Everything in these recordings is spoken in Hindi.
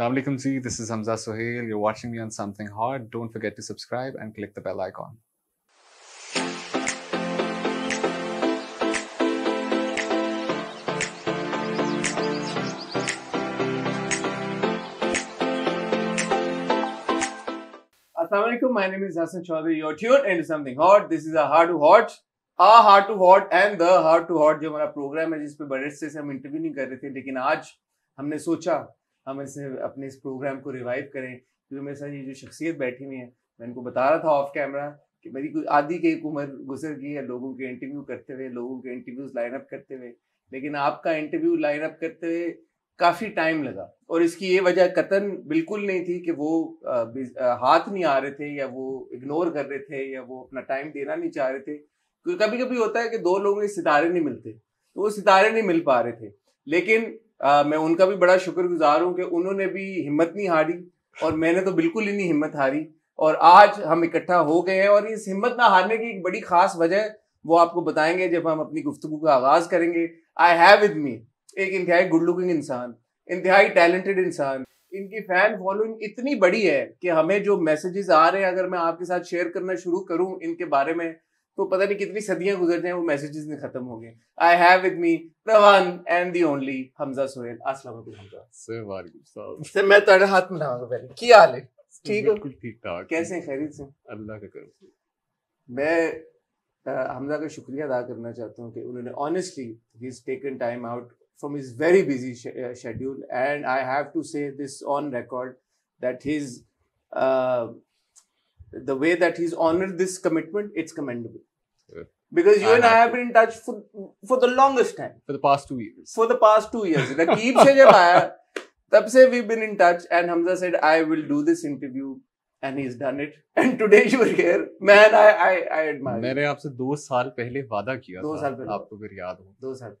Assalamualaikum this is Hamza Sohail. You're watching me on Something Hard. Don't forget to subscribe and click the bell icon. Assalamualaikum, my name is Hassan Chaudhary. You're tuned into Something Hot. This is a Hard to Hot. a hard to hot, and the hard to hot. जो हमारा प्रोग्राम है जिसपे बड़े से हम इंटरव्यू नहीं कर रहे थे लेकिन आज हमने सोचा हम इसे अपने इस प्रोग्राम को रिवाइव करें क्योंकि मेरे साथ ये जो शख्सियत बैठी हुई है मैं इनको बता रहा था ऑफ कैमरा कि मेरी कोई आधी की एक उम्र गुजर गई है लोगों के इंटरव्यू करते हुए लोगों के इंटरव्यूज लाइन अप करते हुए लेकिन आपका इंटरव्यू लाइन अप करते हुए काफ़ी टाइम लगा और इसकी ये वजह कतन बिल्कुल नहीं थी कि वो हाथ नहीं आ रहे थे या वो इग्नोर कर रहे थे या वो अपना टाइम देना नहीं चाह रहे थे क्योंकि कभी कभी होता है कि दो लोगों के सितारे नहीं मिलते तो वो सितारे नहीं मिल पा रहे थे लेकिन आ, मैं उनका भी बड़ा शुक्रगुजार हूँ कि उन्होंने भी हिम्मत नहीं हारी और मैंने तो बिल्कुल ही नहीं हिम्मत हारी और आज हम इकट्ठा हो गए हैं और इस हिम्मत ना हारने की एक बड़ी खास वजह वो आपको बताएंगे जब हम अपनी गुफ्तु का आगाज करेंगे आई हैव विद मी एक इंतहाई गुड लुकिंग इंसान इंतहाई टैलेंटेड इंसान इनकी फैन फॉलोइंग इतनी बड़ी है कि हमें जो मैसेजेस आ रहे हैं अगर मैं आपके साथ शेयर करना शुरू करूं इनके बारे में तो पता नहीं कितनी सदियां गुजर जाए वो मैसेजेस में खत्म हो गए I have with me the one and the only Hamza Sohail अस्सलाम वालेकुम हमजा से वालेकुम सलाम से मैं तेरे हाथ में लाऊंगा पहले की हाल है ठीक हो बिल्कुल ठीक ठाक कैसे हैं खैरियत से अल्लाह का करम मैं हमजा का शुक्रिया अदा करना चाहता हूं कि उन्होंने honestly he is taken time out from his very busy schedule and I have to say this on record that his the way that his honored this commitment it's commendable because you and, and I have been in touch for for the longest time. For the past two years. For the past two years. Rakib se jab aaya, tab se we've been in touch and Hamza said I will do this interview and he's done it and today you are here man I I I admire. मैंने आपसे दो साल पहले वादा किया दो साल पहले आपको अगर याद हो दो साल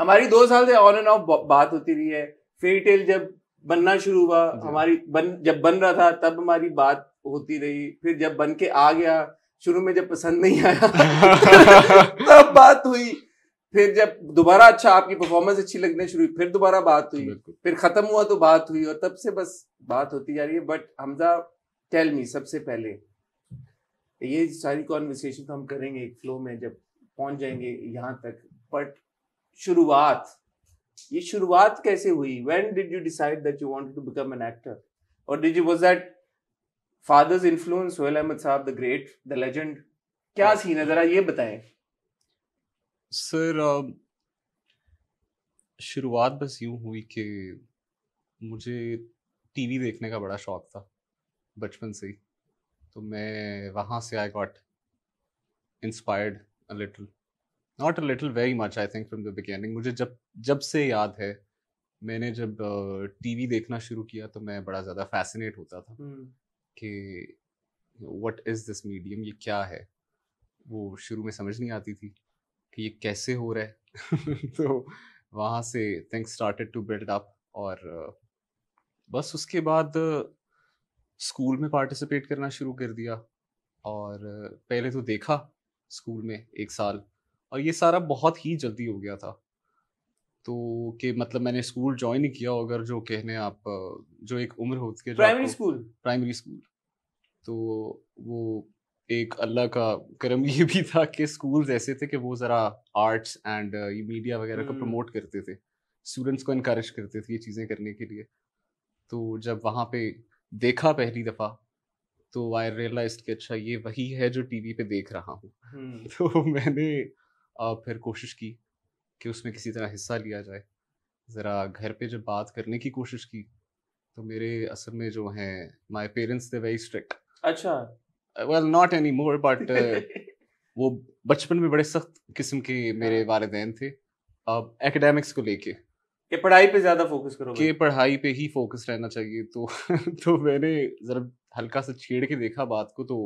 हमारी दो साल से ऑन एंड ऑफ बात होती रही है फेरी टेल जब बनना शुरू हुआ हमारी बन जब बन रहा था तब हमारी बात होती रही फिर जब बन के आ गया शुरू में जब पसंद नहीं आया तब बात हुई फिर जब दोबारा अच्छा आपकी परफॉर्मेंस अच्छी लगने शुरू हुई फिर दोबारा बात हुई फिर खत्म हुआ तो बात हुई और तब से बस बात होती जा रही है बट हमजा टेल मी सबसे पहले ये सारी कॉन्वर्सेशन तो हम करेंगे एक फ्लो में जब पहुंच जाएंगे यहाँ तक बट शुरुआत ये शुरुआत कैसे हुई when did you decide that you wanted to become an actor और did you was that father's influence Sohail Ahmed साहब द ग्रेट द लेजेंड क्या सीन है जरा ये बताएं सर um, शुरुआत बस यूं हुई कि मुझे टीवी देखने का बड़ा शौक था बचपन से ही तो मैं वहां से I got inspired a little not a little very much I think from the beginning मुझे जब जब से याद है मैंने जब टीवी uh, देखना शुरू किया तो मैं बड़ा ज़्यादा फैसिनेट होता था hmm. कि वट इज़ दिस मीडियम ये क्या है वो शुरू में समझ नहीं आती थी कि ये कैसे हो रहा है तो वहाँ से thing started to build up और बस उसके बाद स्कूल में पार्टिसिपेट करना शुरू कर दिया और पहले तो देखा स्कूल में एक साल और ये सारा बहुत ही जल्दी हो गया था तो कि मतलब मैंने स्कूल ज्वाइन ही किया अगर जो कहने आप जो एक उम्र होती है प्राइमरी स्कूल प्राइमरी स्कूल तो वो एक अल्लाह का करम ये भी था कि स्कूल्स ऐसे थे कि वो ज़रा आर्ट्स एंड मीडिया वगैरह को हम्म। प्रमोट करते थे स्टूडेंट्स को इनक्रेज करते थे ये चीज़ें करने के लिए तो जब वहाँ पे देखा पहली दफ़ा तो आई रियलाइज कि अच्छा ये वही है जो टीवी पे देख रहा हूँ हम्म। तो मैंने फिर कोशिश की कि उसमें किसी तरह हिस्सा लिया जाए ज़रा घर पे जब बात करने की कोशिश की तो मेरे असल में जो हैं my parents they very strict अच्छा well not any more but वो बचपन में बड़े सख्त किस्म के मेरे हाँ। वालदेन थे अब एकेडमिक्स को लेके कि पढ़ाई पे ज़्यादा फोकस करो कि पढ़ाई पे ही फोकस रहना चाहिए तो तो मैंने ज़रा हल्का सा छेड़ के देखा बात को तो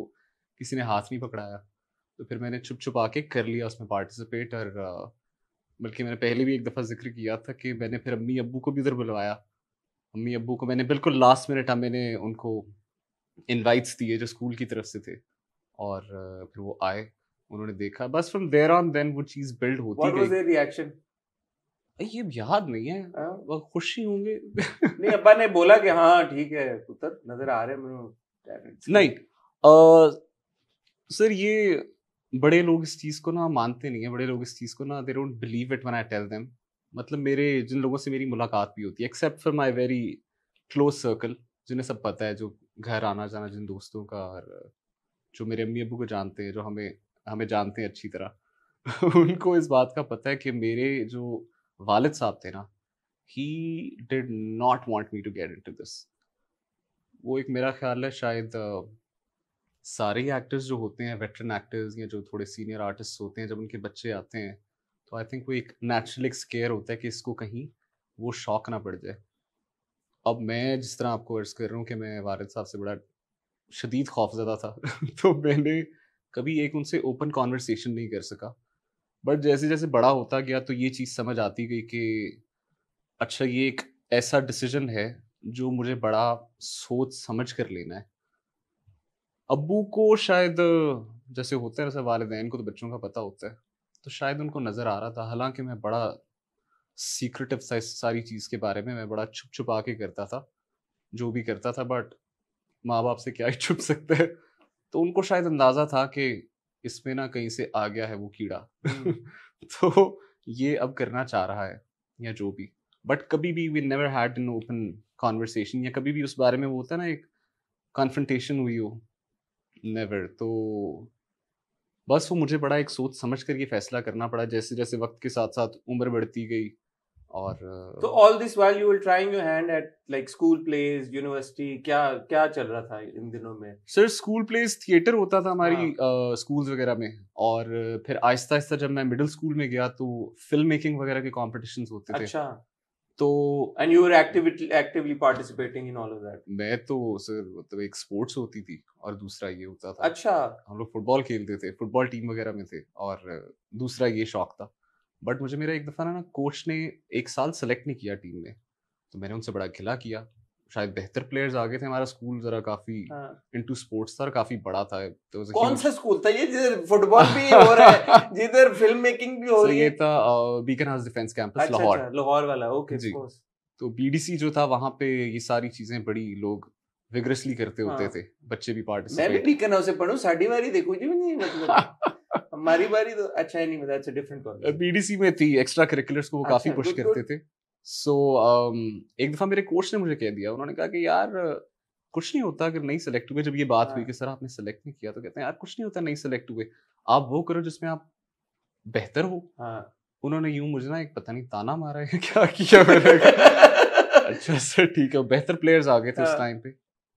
किसी ने हाथ नहीं पकड़ाया तो फिर मैंने छुप छुपा के कर लिया उसमें पार्टिसिपेट और uh, बल्कि मैंने पहले भी एक दफ़ा जिक्र किया था कि मैंने फिर अम्मी अबू को भी इधर बुलवाया अम्मी अबू को मैंने बिल्कुल लास्ट मिनट हम मैंने उनको इनवाइट्स दिए जो स्कूल की तरफ से थे और फिर वो आए उन्होंने देखा बस फ्रॉम देयर ऑन देन वो चीज़ बिल्ड होती गई रिएक्शन ये याद नहीं है हाँ। वो खुशी होंगे नहीं अब्बा ने बोला कि हाँ ठीक है पुत्र नजर आ रहे हैं नहीं आ, सर ये बड़े लोग इस चीज़ को ना मानते नहीं है बड़े लोग इस चीज़ को ना they don't believe it when I tell them मतलब मेरे जिन लोगों से मेरी मुलाकात भी होती है except for my very close circle जिन्हें सब पता है जो घर आना जाना जिन दोस्तों का और जो मेरे अम्मी अबू को जानते हैं जो हमें हमें जानते हैं अच्छी तरह उनको इस बात का पता है कि मेरे जो वालिद साहब थे ना he did not want me to get into this वो एक मेरा ख्याल है शायद सारे एक्टर्स जो होते हैं वेटरन एक्टर्स या जो थोड़े सीनियर आर्टिस्ट होते हैं जब उनके बच्चे आते हैं तो आई थिंक वो एक नेचुरल एक स्केयर होता है कि इसको कहीं वो शौक ना पड़ जाए अब मैं जिस तरह आपको अर्ज कर रहा हूँ कि मैं वारद साहब से बड़ा शदीद खौफजदा था तो मैंने कभी एक उनसे ओपन कॉन्वर्सेशन नहीं कर सका बट जैसे जैसे बड़ा होता गया तो ये चीज़ समझ आती गई कि अच्छा ये एक ऐसा डिसीजन है जो मुझे बड़ा सोच समझ कर लेना है अबू को शायद जैसे होते हैं वाले को तो बच्चों का पता होता है तो शायद उनको नज़र आ रहा था हालांकि मैं बड़ा सीक्रेटिव था इस सारी चीज़ के बारे में मैं बड़ा छुप छुपा के करता था जो भी करता था बट माँ बाप से क्या ही छुप सकते हैं तो उनको शायद अंदाज़ा था कि इसमें ना कहीं से आ गया है वो कीड़ा तो ये अब करना चाह रहा है या जो भी बट कभी भी we never had an open conversation या कभी भी उस बारे में वो होता है ना एक कॉन्फ्रेंटेशन हुई हो नेवर तो बस वो मुझे बड़ा एक सोच समझ कर ये फैसला करना पड़ा जैसे जैसे वक्त के साथ साथ उम्र बढ़ती गई और तो all this while you will trying your hand at like school place university क्या क्या चल रहा था इन दिनों में सर स्कूल प्लेस थिएटर होता था हमारी स्कूल्स हाँ। वगैरह में और फिर आहिस्ता आहिस्ता जब मैं मिडिल स्कूल में गया तो फिल्म मेकिंग वगैरह के कॉम्पिटिशन होते अच्छा. थे तो and you were actively actively participating in all of that मैं तो सर मतलब एक स्पोर्ट्स होती थी और दूसरा ये होता था अच्छा हम लोग फुटबॉल खेलते थे फुटबॉल टीम वगैरह में थे और दूसरा ये शौक था बट मुझे मेरा एक दफ़ा ना कोच ने एक साल सेलेक्ट नहीं किया टीम में तो मैंने उनसे बड़ा खिला किया शायद बेहतर प्लेयर्स आ गए थे हमारा स्कूल जरा काफी इनटू हाँ। स्पोर्ट्स था काफी बड़ा था तो कौन सा स्कूल था ये जिधर फुटबॉल भी हो रहा है जिधर फिल्म मेकिंग भी हो रही है ये था Beaconhouse Defence Campus Lahore अच्छा, लाहौर वाला ओके जी तो बीडीसी जो था वहां पे ये सारी चीजें बड़ी लोग विग्रेसली करते होते हाँ। थे बच्चे भी पार्टिसिपेट मैं भी बीकन से पढ़ूं साड़ी बारी देखो जी नहीं मतलब हमारी बारी तो अच्छा है नहीं मतलब अच्छा डिफरेंट बीडीसी में थी एक्स्ट्रा करिकुलर्स को वो काफी पुश अच्छा, करते थे सो so, um, एक दफ़ा मेरे कोच ने मुझे कह दिया उन्होंने कहा कि यार कुछ नहीं होता अगर नहीं सेलेक्ट हुए जब ये बात हुई हाँ। कि सर आपने सेलेक्ट नहीं किया तो कहते हैं यार कुछ नहीं होता नहीं सेलेक्ट हुए आप वो करो जिसमें आप बेहतर हो हाँ। उन्होंने यूं मुझे ना एक पता नहीं ताना मारा है क्या किया मैंने अच्छा सर ठीक है बेहतर प्लेयर्स आ गए थे उस टाइम हाँ। पे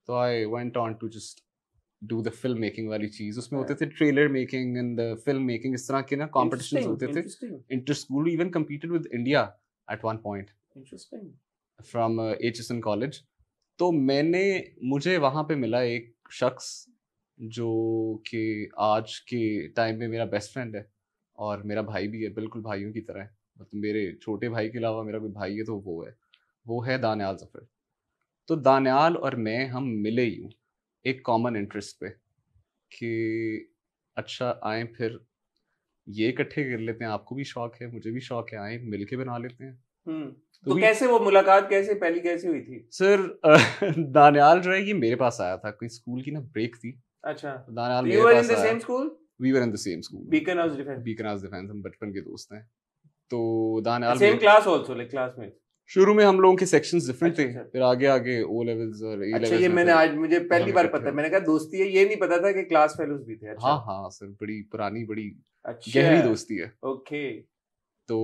तो I went on to just do the film making वाली चीज उसमें होते थे trailer making and film making इस तरह के ना कॉम्पिटिशन होते थे inter school even competed with India at one point interesting from H S N college तो मैंने मुझे वहाँ पे मिला एक शख्स जो कि आज के टाइम में मेरा बेस्ट फ्रेंड है और मेरा भाई भी है बिल्कुल भाइयों की तरह मतलब तो मेरे छोटे भाई के अलावा मेरा कोई भाई है तो वो है वो है दानियाल जफर तो दानियाल और मैं हम मिले ही हूँ एक कॉमन इंटरेस्ट पे कि अच्छा आए फिर ये इकट्ठे कर लेते हैं आपको भी शौक है मुझे भी शौक है आए मिल के बना लेते हैं हम्म। तो, तो कैसे वो मुलाकात कैसे पहली कैसे हुई थी सर दानियाल जो है ये मेरे पास आया था कोई स्कूल की ना ब्रेक थी अच्छा तो दानियाल तो मेरे पास आया same school we were in the same school Beaconhouse Defence Beaconhouse Defence हम बचपन के दोस्त हैं तो Daniyal same class also like classmate शुरू में हम लोगों के सेक्शंस डिफरेंट थे अच्छा, अच्छा। फिर आगे आगे ओ लेवल्स और ए लेवल्स अच्छा ये मैंने आज मुझे पहली बार पता है मैंने कहा दोस्ती है ये नहीं पता था कि क्लास फेलोज भी थे अच्छा हां हां सर बड़ी पुरानी बड़ी अच्छा। गहरी दोस्ती है ओके तो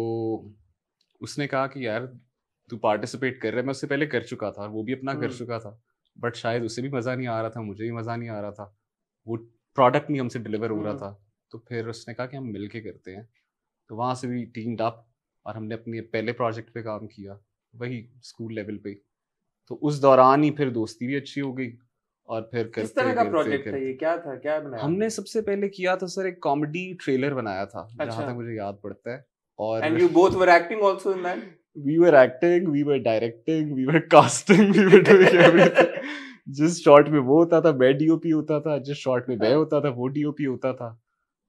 उसने कहा कि यार तू पार्टिसिपेट कर रहा है मैं उससे पहले कर चुका था वो भी अपना कर हम्म। चुका था बट शायद उसे भी मज़ा नहीं आ रहा था मुझे भी मज़ा नहीं आ रहा था वो प्रोडक्ट नहीं हमसे डिलीवर हो रहा हम्म। था तो फिर उसने कहा कि हम मिल के करते हैं तो वहाँ से भी टीम अप और हमने अपने पहले प्रोजेक्ट पे काम किया वही स्कूल लेवल पे तो उस दौरान ही फिर दोस्ती भी अच्छी हो गई और फिर करते किस तरह का प्रोजेक्ट था ये क्या था क्या बनाया हमने सबसे पहले किया था सर एक कॉमेडी ट्रेलर बनाया था अच्छा। जहाँ तक मुझे याद पड़ता है और and you both were acting also in that we were acting we were directing we were casting we were doing everything जिस शॉट में वो होता था मैं डीओपी होता था जिस शॉट में मैं होता था वो डीओपी होता था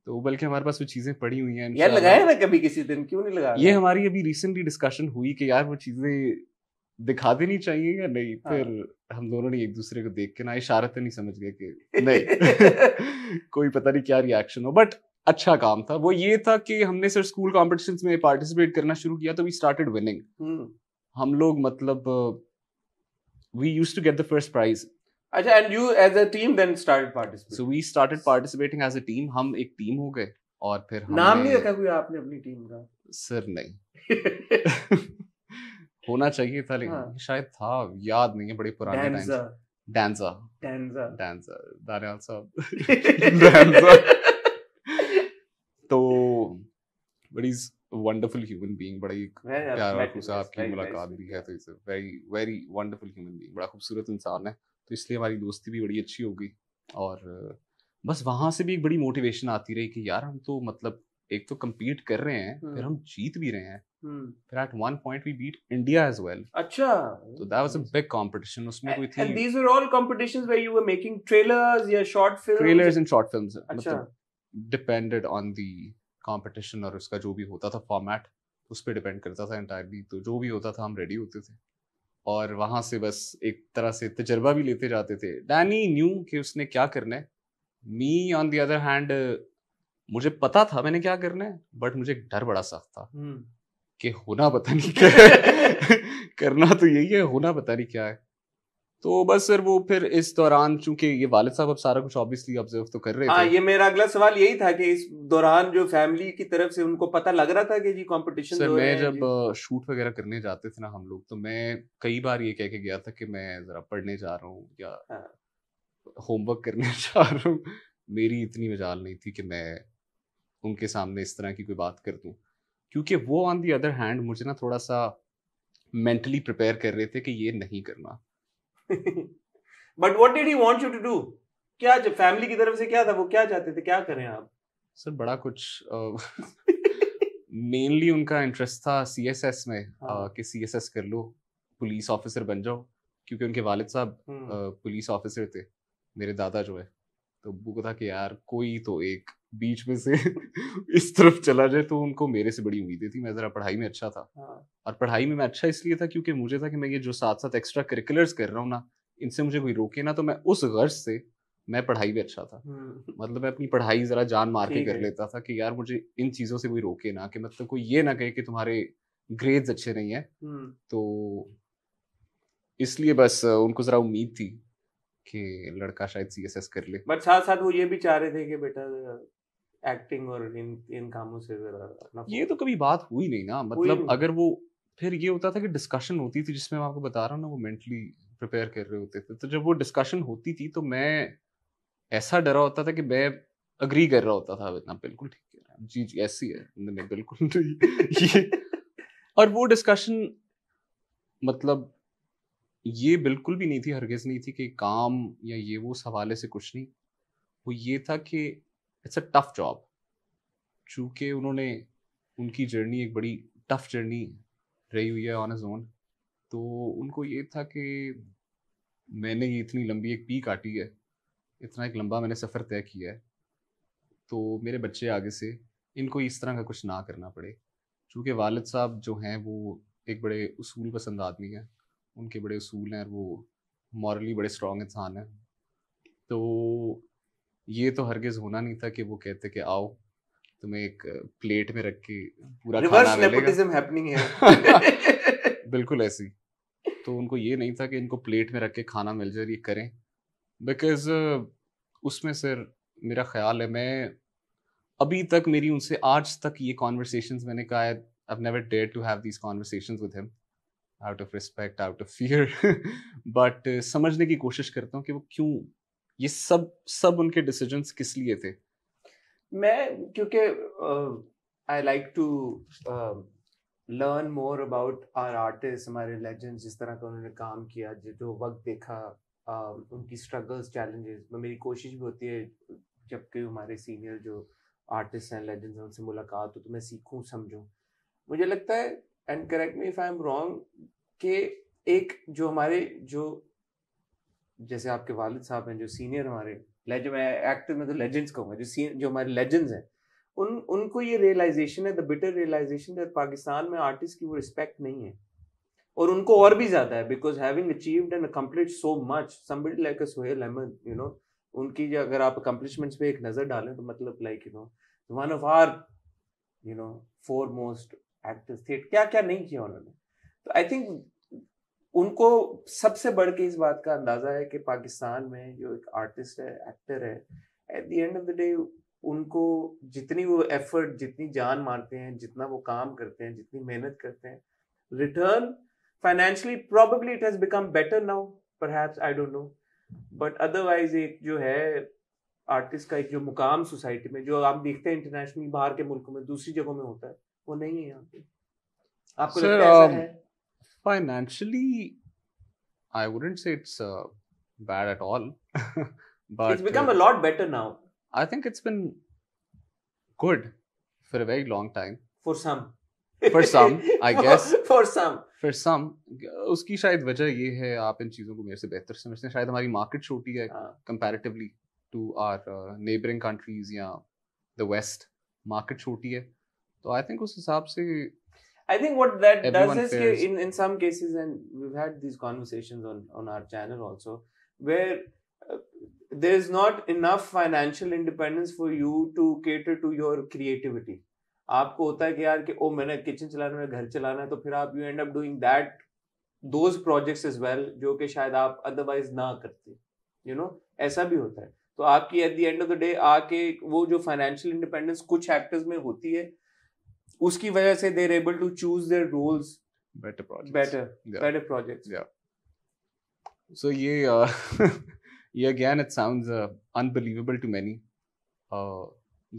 तो बल्कि हमारे पास वो चीजें पड़ी हुई हैं यार लगाया ना कभी किसी दिन क्यों नहीं लगा ये हमारी अभी रिसेंटली डिस्कशन हुई कि यार वो चीजें दिखा देनी चाहिए या नहीं हाँ। फिर हम दोनों ने एक दूसरे को देख के ना इशारा तो नहीं समझ गए कि नहीं कोई पता नहीं क्या रिएक्शन हो बट अच्छा काम था वो ये था कि हमने सर स्कूल कॉम्पिटिशन में पार्टिसिपेट करना शुरू किया तो वी स्टार्टेड विनिंग हम लोग मतलब we use to get the first prize अच्छा and you as a team then started participate so we started participating as a team हम एक टीम हो गए और फिर हमने... नाम नहीं रखा कोई आपने अपनी टीम का सर नहीं होना चाहिए था लेकिन हाँ. शायद था याद नहीं है बड़े पुराने टाइम डांसर डांसर डांसर डांसा साहब dancer but is wonderful human being बड़ा ही प्यारा खुश आपकी मुलाकात भी है तो is very very wonderful human being बड़ा खूबसूरत इंसान है तो इसलिए हमारी दोस्ती भी बड़ी अच्छी हो गई और बस वहां से भी एक बड़ी मोटिवेशन आती रही कि यार हम तो मतलब एक तो कम्पीट कर रहे हैं हम्म। फिर हम जीत भी रहे हैं हम्म। फिर at one point we beat India as well अच्छा तो that was a big competition उसमें कोई थी and these were all competitions where you were making trailers या short films trailers and short films अच्छा डिपेंडेड ऑन द कंपटीशन और उसका जो भी होता था फॉर्मेट उस पर डिपेंड करता था इंटायरली तो जो भी होता था हम रेडी होते थे और वहाँ से बस एक तरह से तजर्बा भी लेते जाते थे डैनी न्यू कि उसने क्या करना है me on the other hand मुझे पता था मैंने क्या करना है बट मुझे डर बड़ा सख्त था हम्म। कि होना पता नहीं क्या करना तो यही है होना पता नहीं क्या है तो बस सर वो फिर इस दौरान चूंकि ये वालिद साहब अब सारा कुछ ऑब्वियसली ऑब्जर्व तो कर रहे हाँ, थे ये मेरा अगला सवाल यही था कि इस दौरान जो फैमिली की तरफ से उनको पता लग रहा था कि जी कंपटीशन सर मैं जब शूट वगैरह करने जाते थे ना हम लोग तो मैं कई बार ये कह के गया था कि मैं जरा पढ़ने जा रहा हूँ या होमवर्क हाँ। करने जा रहा हूँ मेरी इतनी मजाल नहीं थी कि मैं उनके सामने इस तरह की कोई बात कर दूँ क्योंकि वो ऑन दी अदर हैंड मुझे ना थोड़ा सा मेंटली प्रिपेयर कर रहे थे कि ये नहीं करना but what did you want you to do क्या जब फैमिली की तरफ से क्या था वो क्या चाहते थे क्या करें आप सर बड़ा कुछ मेनली uh, उनका इंटरेस्ट था सी एस एस में हाँ. uh, कि सी एस एस कर लो पुलिस ऑफिसर बन जाओ क्योंकि उनके वालिद साहब पुलिस हम्म। ऑफिसर थे मेरे दादा जो है तो अबू को था कि यार कोई तो एक बीच में से इस तरफ चला जाए तो उनको मेरे से बड़ी उम्मीदें थी मैं ज़रा पढ़ाई में अच्छा था हाँ। और पढ़ाई में मैं अच्छा इसलिए था क्योंकि मुझे था कि मैं ये जो साथ साथ एक्स्ट्रा करिकुलर्स कर रहा हूँ ना इनसे मुझे कोई रोके ना तो मैं उस गर्ज से मैं पढ़ाई में अच्छा था हम्म। मतलब मैं अपनी पढ़ाई ज़रा जान मार के कर लेता था कि यार मुझे इन चीज़ों से कोई रोके ना कि मतलब कोई ये ना कहे कि तुम्हारे ग्रेड्स अच्छे नहीं है हम्म। तो इसलिए बस उनको ज़रा उम्मीद थी कि लड़का शायद सीएसएस कर ले बट साथ साथ वो ये भी चाह रहे थे कि बेटा एक्टिंग और इन इन कामों से जरा ये तो कभी बात हुई नहीं ना मतलब अगर वो फिर ये होता था कि डिस्कशन होती थी जिसमें मैं आपको बता रहा हूँ ना वो मेंटली प्रिपेयर कर रहे होते थे तो जब वो डिस्कशन होती थी तो मैं ऐसा डरा होता था कि मैं अग्री कर रहा होता था इतना बिल्कुल ठीक है रहा जी जी ऐसी है मैंने बिल्कुल ये और वो डिस्कशन मतलब ये बिल्कुल भी नहीं थी हरगिज नहीं थी कि काम या ये वो सवाले हवाले से कुछ नहीं वो ये था कि इट्स अ टफ जॉब चूँकि उन्होंने उनकी जर्नी एक बड़ी टफ जर्नी रही हुई है ऑन अ जोन तो उनको ये था कि मैंने ये इतनी लंबी एक पी काटी है इतना एक लंबा मैंने सफ़र तय किया है तो मेरे बच्चे आगे से इनको इस तरह का कुछ ना करना पड़े चूँकि वालद साहब जो हैं वो एक बड़े उसूल पसंद आदमी हैं उनके बड़े उसूल हैं और वो मॉरली बड़े स्ट्रॉन्ग इंसान हैं तो ये तो हरगिज होना नहीं था कि वो कहते कि आओ तुम्हें एक प्लेट में रख के पूरा रिवर्स नेपोटिज्म हैपनिंग है बिल्कुल ऐसी तो उनको ये नहीं था कि इनको प्लेट में रख के खाना मिल जाए ये करें बिकॉज उसमें सर मेरा ख्याल है मैं अभी तक मेरी उनसे आज तक ये कॉन्वर्सेशन मैंने कहा है I've never dared to have these conversations with him out of respect, out of fear. But समझने की कोशिश करता हूँ कि वो क्यों ये सब सब उनके डिसीजन किस लिए थे मैं क्योंकि I like to learn more about our artist हमारे लेजेंड्स जिस तरह का उन्होंने काम किया जो जो वक्त देखा uh, उनकी स्ट्रगल्स चैलेंजेस मेरी कोशिश भी होती है जबकि हमारे सीनियर जो आर्टिस्ट हैं लेजेंड्स उनसे मुलाकात हो तो मैं सीखूं समझूं मुझे लगता है and correct me if I am wrong के एक जो हमारे जो जैसे आपके वालिद साहब हैं जो सीनियर हमारे मैं एक्टर में तो लेजेंड्स कहूँगा जो जो हमारे लेजेंड्स हैं उन उनको ये रियलाइजेशन है the bitter realization that Pakistan में आर्टिस्ट की वो रिस्पेक्ट नहीं है और उनको और भी ज़्यादा है because having achieved and accomplish so much somebody like a Sohail Ahmed you know उनकी जो अगर आप अकम्पलिशमेंट्स पे एक नज़र डालें तो मतलब like you know one of our you know foremost actors थे क्या क्या नहीं किया उन्होंने तो आई थिंक उनको सबसे बढ़ के इस बात का अंदाजा है कि पाकिस्तान में जो एक आर्टिस्ट है एक्टर है at the end of the day उनको जितनी वो एफर्ट जितनी जान मारते हैं जितना वो काम करते हैं जितनी मेहनत करते हैं return financially probably it has become better now perhaps I don't know but otherwise एक जो है आर्टिस्ट का एक जो मुकाम सोसाइटी में जो आप देखते हैं इंटरनेशनल बाहर के मुल्कों में दूसरी जगहों में होता है वो नहीं है यहाँ पे आपको Sir, लगता है, um, है? financially, I wouldn't say it's uh, bad at all, but it's become uh, a lot better now. I think it's been good for a very long time. For some. For some, I guess. For some. For some. उसकी शायद वजह ये है आप इन चीज़ों को मेरे से बेहतर समझते हैं शायद हमारी मार्केट छोटी है comparatively to our neighbouring countries या द वेस्ट मार्केट छोटी है तो आई थिंक उस हिसाब से I think what that Everyone does is ki, in, in some cases, and we've had these conversations on, on our channel also, where uh, there's not enough financial independence for you to cater to your creativity. आपको होता है कि यार कि ओ मैंने किचन चलाना है घर चलाना है तो फिर आप you end up doing that those projects is well जो कि शायद आप अदरवाइज ना करते यू you नो know? ऐसा भी होता है तो आपकी at the end of the day आके वो जो फाइनेंशियल इंडिपेंडेंस कुछ एक्टर्स में होती है उसकी वजह से they're able to choose their roles better project better better project so ये uh, ये again it sound unbelievable to many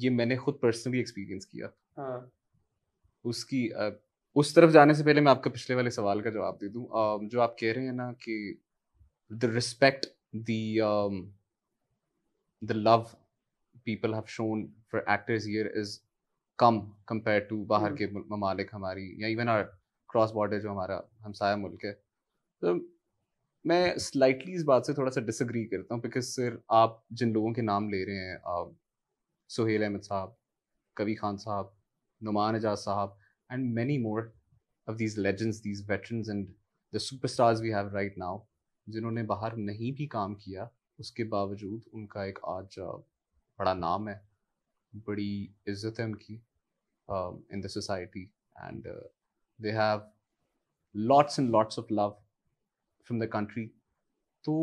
ये मैंने खुद पर्सनली एक्सपीरियंस किया हाँ. उसकी uh, उस तरफ जाने से पहले मैं आपका पिछले वाले सवाल का जवाब दे दूँ uh, um, जो आप कह रहे हैं ना कि the respect the the love people have shown for actors here is come compare to बाहर हम्म। के ममालिक हमारी या इवन आर क्रॉस बॉर्डर जो हमारा हमसाया मुल्क है तो मैं स्लाइटली इस बात से थोड़ा सा डिसग्री करता हूँ बिकॉज सर आप जिन लोगों के नाम ले रहे हैं आप सुहेल अहमद साहब कवी खान साहब नुमान एजाज साहब and many more of these legends these veterans and the stars we have right now जिन्होंने बाहर नहीं भी काम किया उसके बावजूद उनका एक आज बड़ा नाम है बड़ी इज्जत है उनकी Um, in the society and uh, they have lots and lots of love from the country to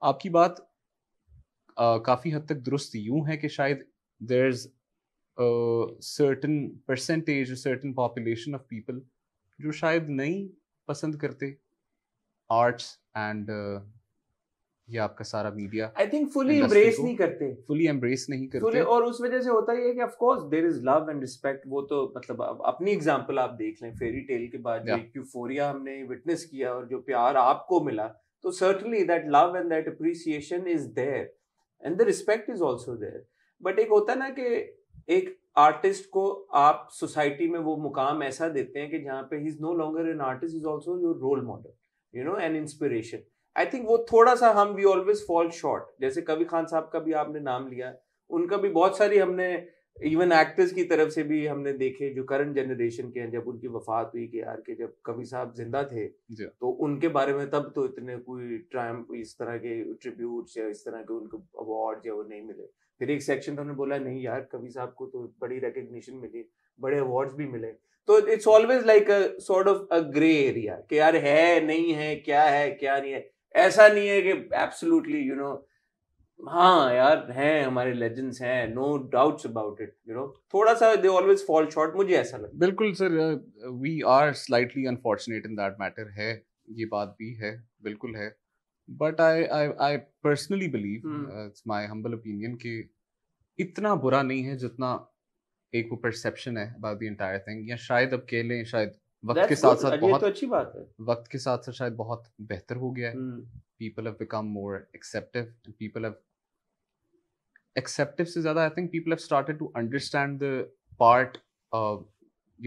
akibat काफ़ी हद तक दुरुस्त यूँ है कि शायद there is certain percentage certain population of जो शायद नहीं पसंद करते आर्ट्स एंड ये आपका सारा media I think fully embrace नहीं करते फुली एम्ब्रेस नहीं करते fully, और उस वजह से होता ही है कि of course there is love and respect वो तो मतलब अपनी एग्जांपल आप देख लें फेरी टेल के बाद yeah. जो यूफोरिया हमने विटनेस किया और जो प्यार आपको मिला तो certainly that love and that appreciation is there and the respect is also there but एक होता ना कि एक आर्टिस्ट को आप सोसाइटी में वो मुकाम ऐसा देते हैं कि जहाँ पे he is no longer an artist is also your role model you know an inspiration I think वो थोड़ा सा हम वी ऑलवेज फॉल शॉर्ट जैसे कवि खान साहब का भी आपने नाम लिया उनका भी बहुत सारी हमने इवन एक्टर्स की तरफ से भी हमने देखे जो करंट जनरेशन के हैं जब उनकी वफात हुई कि यार के जब कवि साहब जिंदा थे तो उनके बारे में तब तो इतने कोई ट्राइम इस तरह के ट्रिब्यूट या इस तरह के उनको अवार्ड या वो नहीं मिले फिर एक सेक्शन उन्होंने बोला नहीं यार कवि साहब को तो बड़ी रिकग्निशन मिली बड़े अवार्ड्स भी मिले तो it's always like a sort of a grey area कि यार है नहीं है क्या है क्या नहीं है ऐसा नहीं है कि एब्सोल्युटली यू नो हाँ यार हैं हमारे लेजेंड्स हैं no doubts about it you know थोड़ा सा दे ऑलवेज फॉल शॉर्ट मुझे ऐसा लगता बिल्कुल sir we are slightly unfortunate in that matter है ये बात भी है बिल्कुल है but I I I personally believe it's my humble opinion कि इतना बुरा नहीं है जितना एक वो परसेप्शन है अबाउट द एंटायर थिंग या शायद अब कह लें शायद वक्त के साथ साथ बहुत तो अच्छी बात है वक्त के साथ साथ शायद बहुत बेहतर हो गया है people have become more acceptive people have acceptive से ज्यादा I think people have started to understand the part of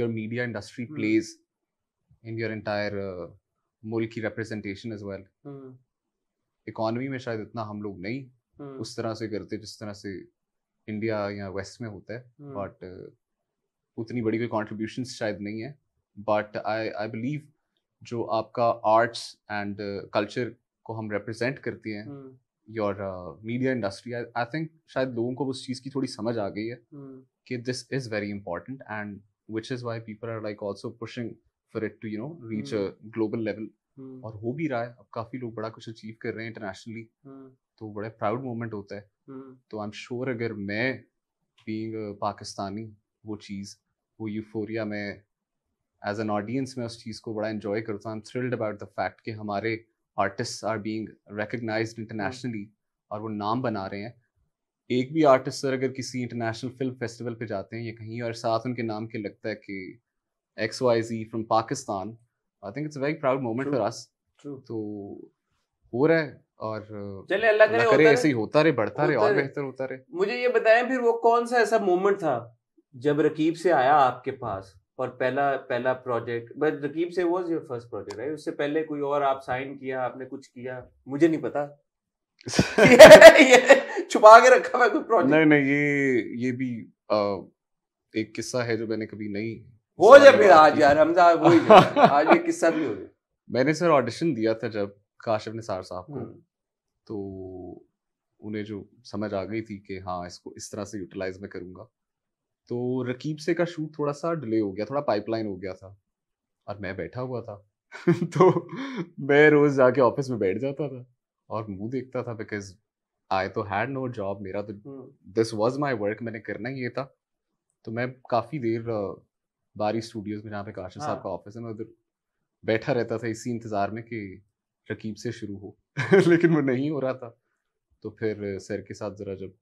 your media industry plays in your entire मुल्क की रिप्रेजेंटेशन एज वेल इकोनॉमी में शायद इतना हम लोग नहीं hmm. उस तरह से करते जिस तरह से इंडिया या वेस्ट में होता है बट हम्म। hmm. uh, उतनी बड़ी कोई कॉन्ट्रीब्यूशन शायद नहीं है बट आई आई बिलीव जो आपका आर्ट्स एंड कल्चर को हम रिप्रेजेंट करते हैं your media industry I think शायद लोगों को उस चीज़ की थोड़ी समझ आ गई है हम्म। कि this is very important and which is why people are like also pushing for it to you know reach a global level और हो भी रहा है अब काफ़ी लोग बड़ा कुछ अचीव कर रहे हैं इंटरनेशनली हम्म। तो बड़े प्राउड मोमेंट होता है हम्म। तो आई एम श्योर अगर मैं बींग uh, पाकिस्तानी वो चीज़ वो यूफोरिया में एज एन ऑडियंस मैं उस चीज़ को बड़ा इन्जॉय करता हूँ I am thrilled about the fact कि हमारे artist are being recognise internationally और वो नाम बना रहे हैं एक भी आर्टिस्ट सर अगर किसी इंटरनेशनल फिल्म फेस्टिवल पे जाते हैं या कहीं और साथ उनके नाम के लगता है कि X Y Z from Pakistan I think it's very proud moment for us तो हो रहा है और चले अल्लाह करे, करे ऐसे ही होता रहे बढ़ता रहे और बेहतर होता रहे मुझे ये बताएं फिर वो कौन सा ऐसा मोमेंट था जब रकीब से आया आपके पास और पहला पहला प्रोजेक्ट बट रकीब से was your first project right उससे पहले कोई और आप साइन किया आपने कुछ किया मुझे नहीं पता ये, छुपा के रखा मैं कोई प्रोजेक्ट नहीं नहीं ये ये भी आ, एक किस्सा है जो मैंने कभी नहीं हो जब फिर आज यार हमजा वो तो ही आज ये किस्सा भी हो गया मैंने सर ऑडिशन दिया था जब काशिफ निसार साहब को हम्म। तो उन्हें जो समझ आ गई थी कि हाँ इसको इस तरह से यूटिलाइज मैं करूँगा तो रकीब से का शूट थोड़ा सा डिले हो गया थोड़ा पाइपलाइन हो गया था और मैं बैठा हुआ था तो मैं रोज जाके ऑफिस में बैठ जाता था और मुंह देखता था बिकॉज आई तो हैड नो जॉब मेरा तो दिस वॉज माई वर्क मैंने करना ही ये था तो मैं काफ़ी देर बारी स्टूडियोज में जहाँ पे काशि साहब हाँ। का ऑफिस है मैं उधर बैठा रहता था इसी इंतज़ार में कि रकीब से शुरू हो लेकिन वो नहीं हो रहा था तो फिर सर के साथ ज़रा जब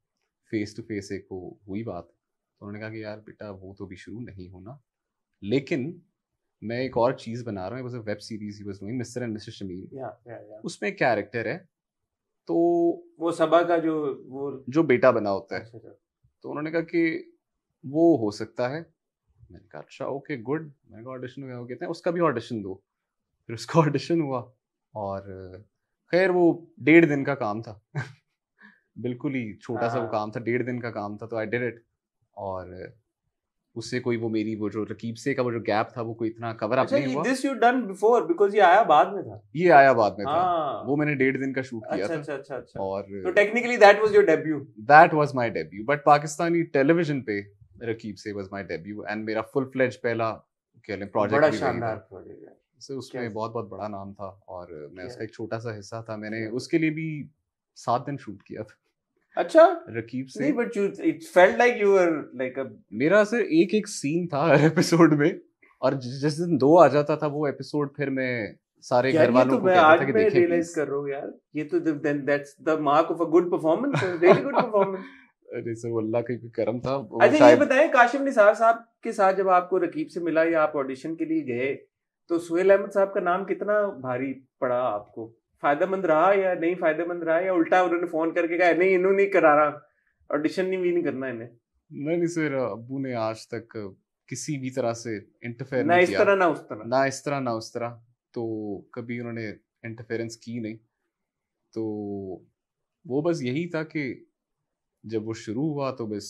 फेस टू फेस एक वो हुई बात तो उन्होंने कहा कि यार बेटा वो तो भी शुरू नहीं होना लेकिन मैं एक और चीज बना रहा हूँ web series he doing Mr and Mrs Shamim उसमें कैरेक्टर है तो वो सभा का जो वो जो बेटा बना होता है अच्छा, अच्छा। तो उन्होंने कहा कि वो हो सकता है मैंने कहा अच्छा ओके गुड मैंने कहा ऑडिशन हुआ कहते हैं उसका भी ऑडिशन दो फिर उसका ऑडिशन हुआ और खैर वो डेढ़ दिन का काम था बिल्कुल ही छोटा सा वो हाँ। काम था डेढ़ दिन का काम था तो आई डिड इट और उससे कोई वो मेरी वो जो रकीब से का वो जो गैप था वो कोई इतना कवर अप अच्छा, नहीं हुआ this you done before because ये आया बाद में था ये आया बाद में था हाँ। वो मैंने डेढ़ दिन का शूट किया अच्छा, था अच्छा अच्छा अच्छा और तो technically that was your debut that was my debut but Pakistani television पे रकीब से वाज माय डेब्यू एंड मेरा फुल फ्लेज पहला कह लें प्रोजेक्ट बड़ा शानदार प्रोजेक्ट है उसमें बहुत बहुत बड़ा नाम था और मैं उसका एक छोटा सा हिस्सा था मैंने उसके लिए भी सात दिन शूट किया था अच्छा रकीब से नहीं but you it felt like you were like a मेरा सर एक एक सीन था हर एपिसोड में और जिस दिन दो आ जाता था वो एपिसोड फिर मैं सारे घर वालों तो को कहता था कि देखिए रियलाइज कर रहा हूं यार ये तो then that's the mark of a good performance really good performance अरे सर अल्लाह का करम था अच्छा ये बताएं काशिम निसार साहब के साथ जब आपको रकीब से मिला या आप ऑडिशन के लिए गए तो सुहेल अहमद साहब का नाम कितना भारी पड़ा आपको फायदेमंद रहा या नहीं फायदेमंद रहा या उल्टा उन्होंने फोन करके कहा नहीं इन्होंने नहीं करा रहा ऑडिशन नहीं भी नहीं करना इन्हें नहीं नहीं सर अबू ने आज तक किसी भी तरह से इंटरफेयर ना इस तरह ना उस तरह ना इस तरह ना उस तरह तो कभी उन्होंने इंटरफेरेंस की नहीं तो वो बस यही था कि जब वो शुरू हुआ तो बस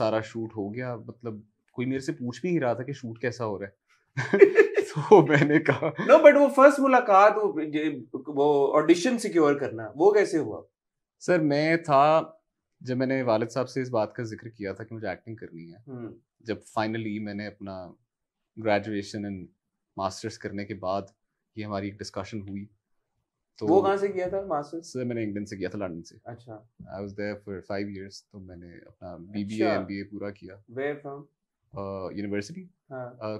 सारा शूट हो गया मतलब कोई मेरे से पूछ भी नहीं रहा था कि शूट कैसा हो रहा है so, तो मैंने कहा नो बट वो फर्स्ट मुलाकात वो वो ऑडिशन सिक्योर करना वो कैसे हुआ सर मैं था जब मैंने वालिद साहब से इस बात का जिक्र किया था कि मुझे एक्टिंग करनी है हम्म। जब फाइनली मैंने अपना ग्रेजुएशन एंड मास्टर्स करने के बाद ये हमारी एक डिस्कशन हुई तो वो कहाँ से किया था मास्टर्स सर मैंने इंग्लैंड से किया था लंदन से अच्छा I was there for 5 years तो मैंने अपना बीबीए अच्छा। एमबीए पूरा किया where from university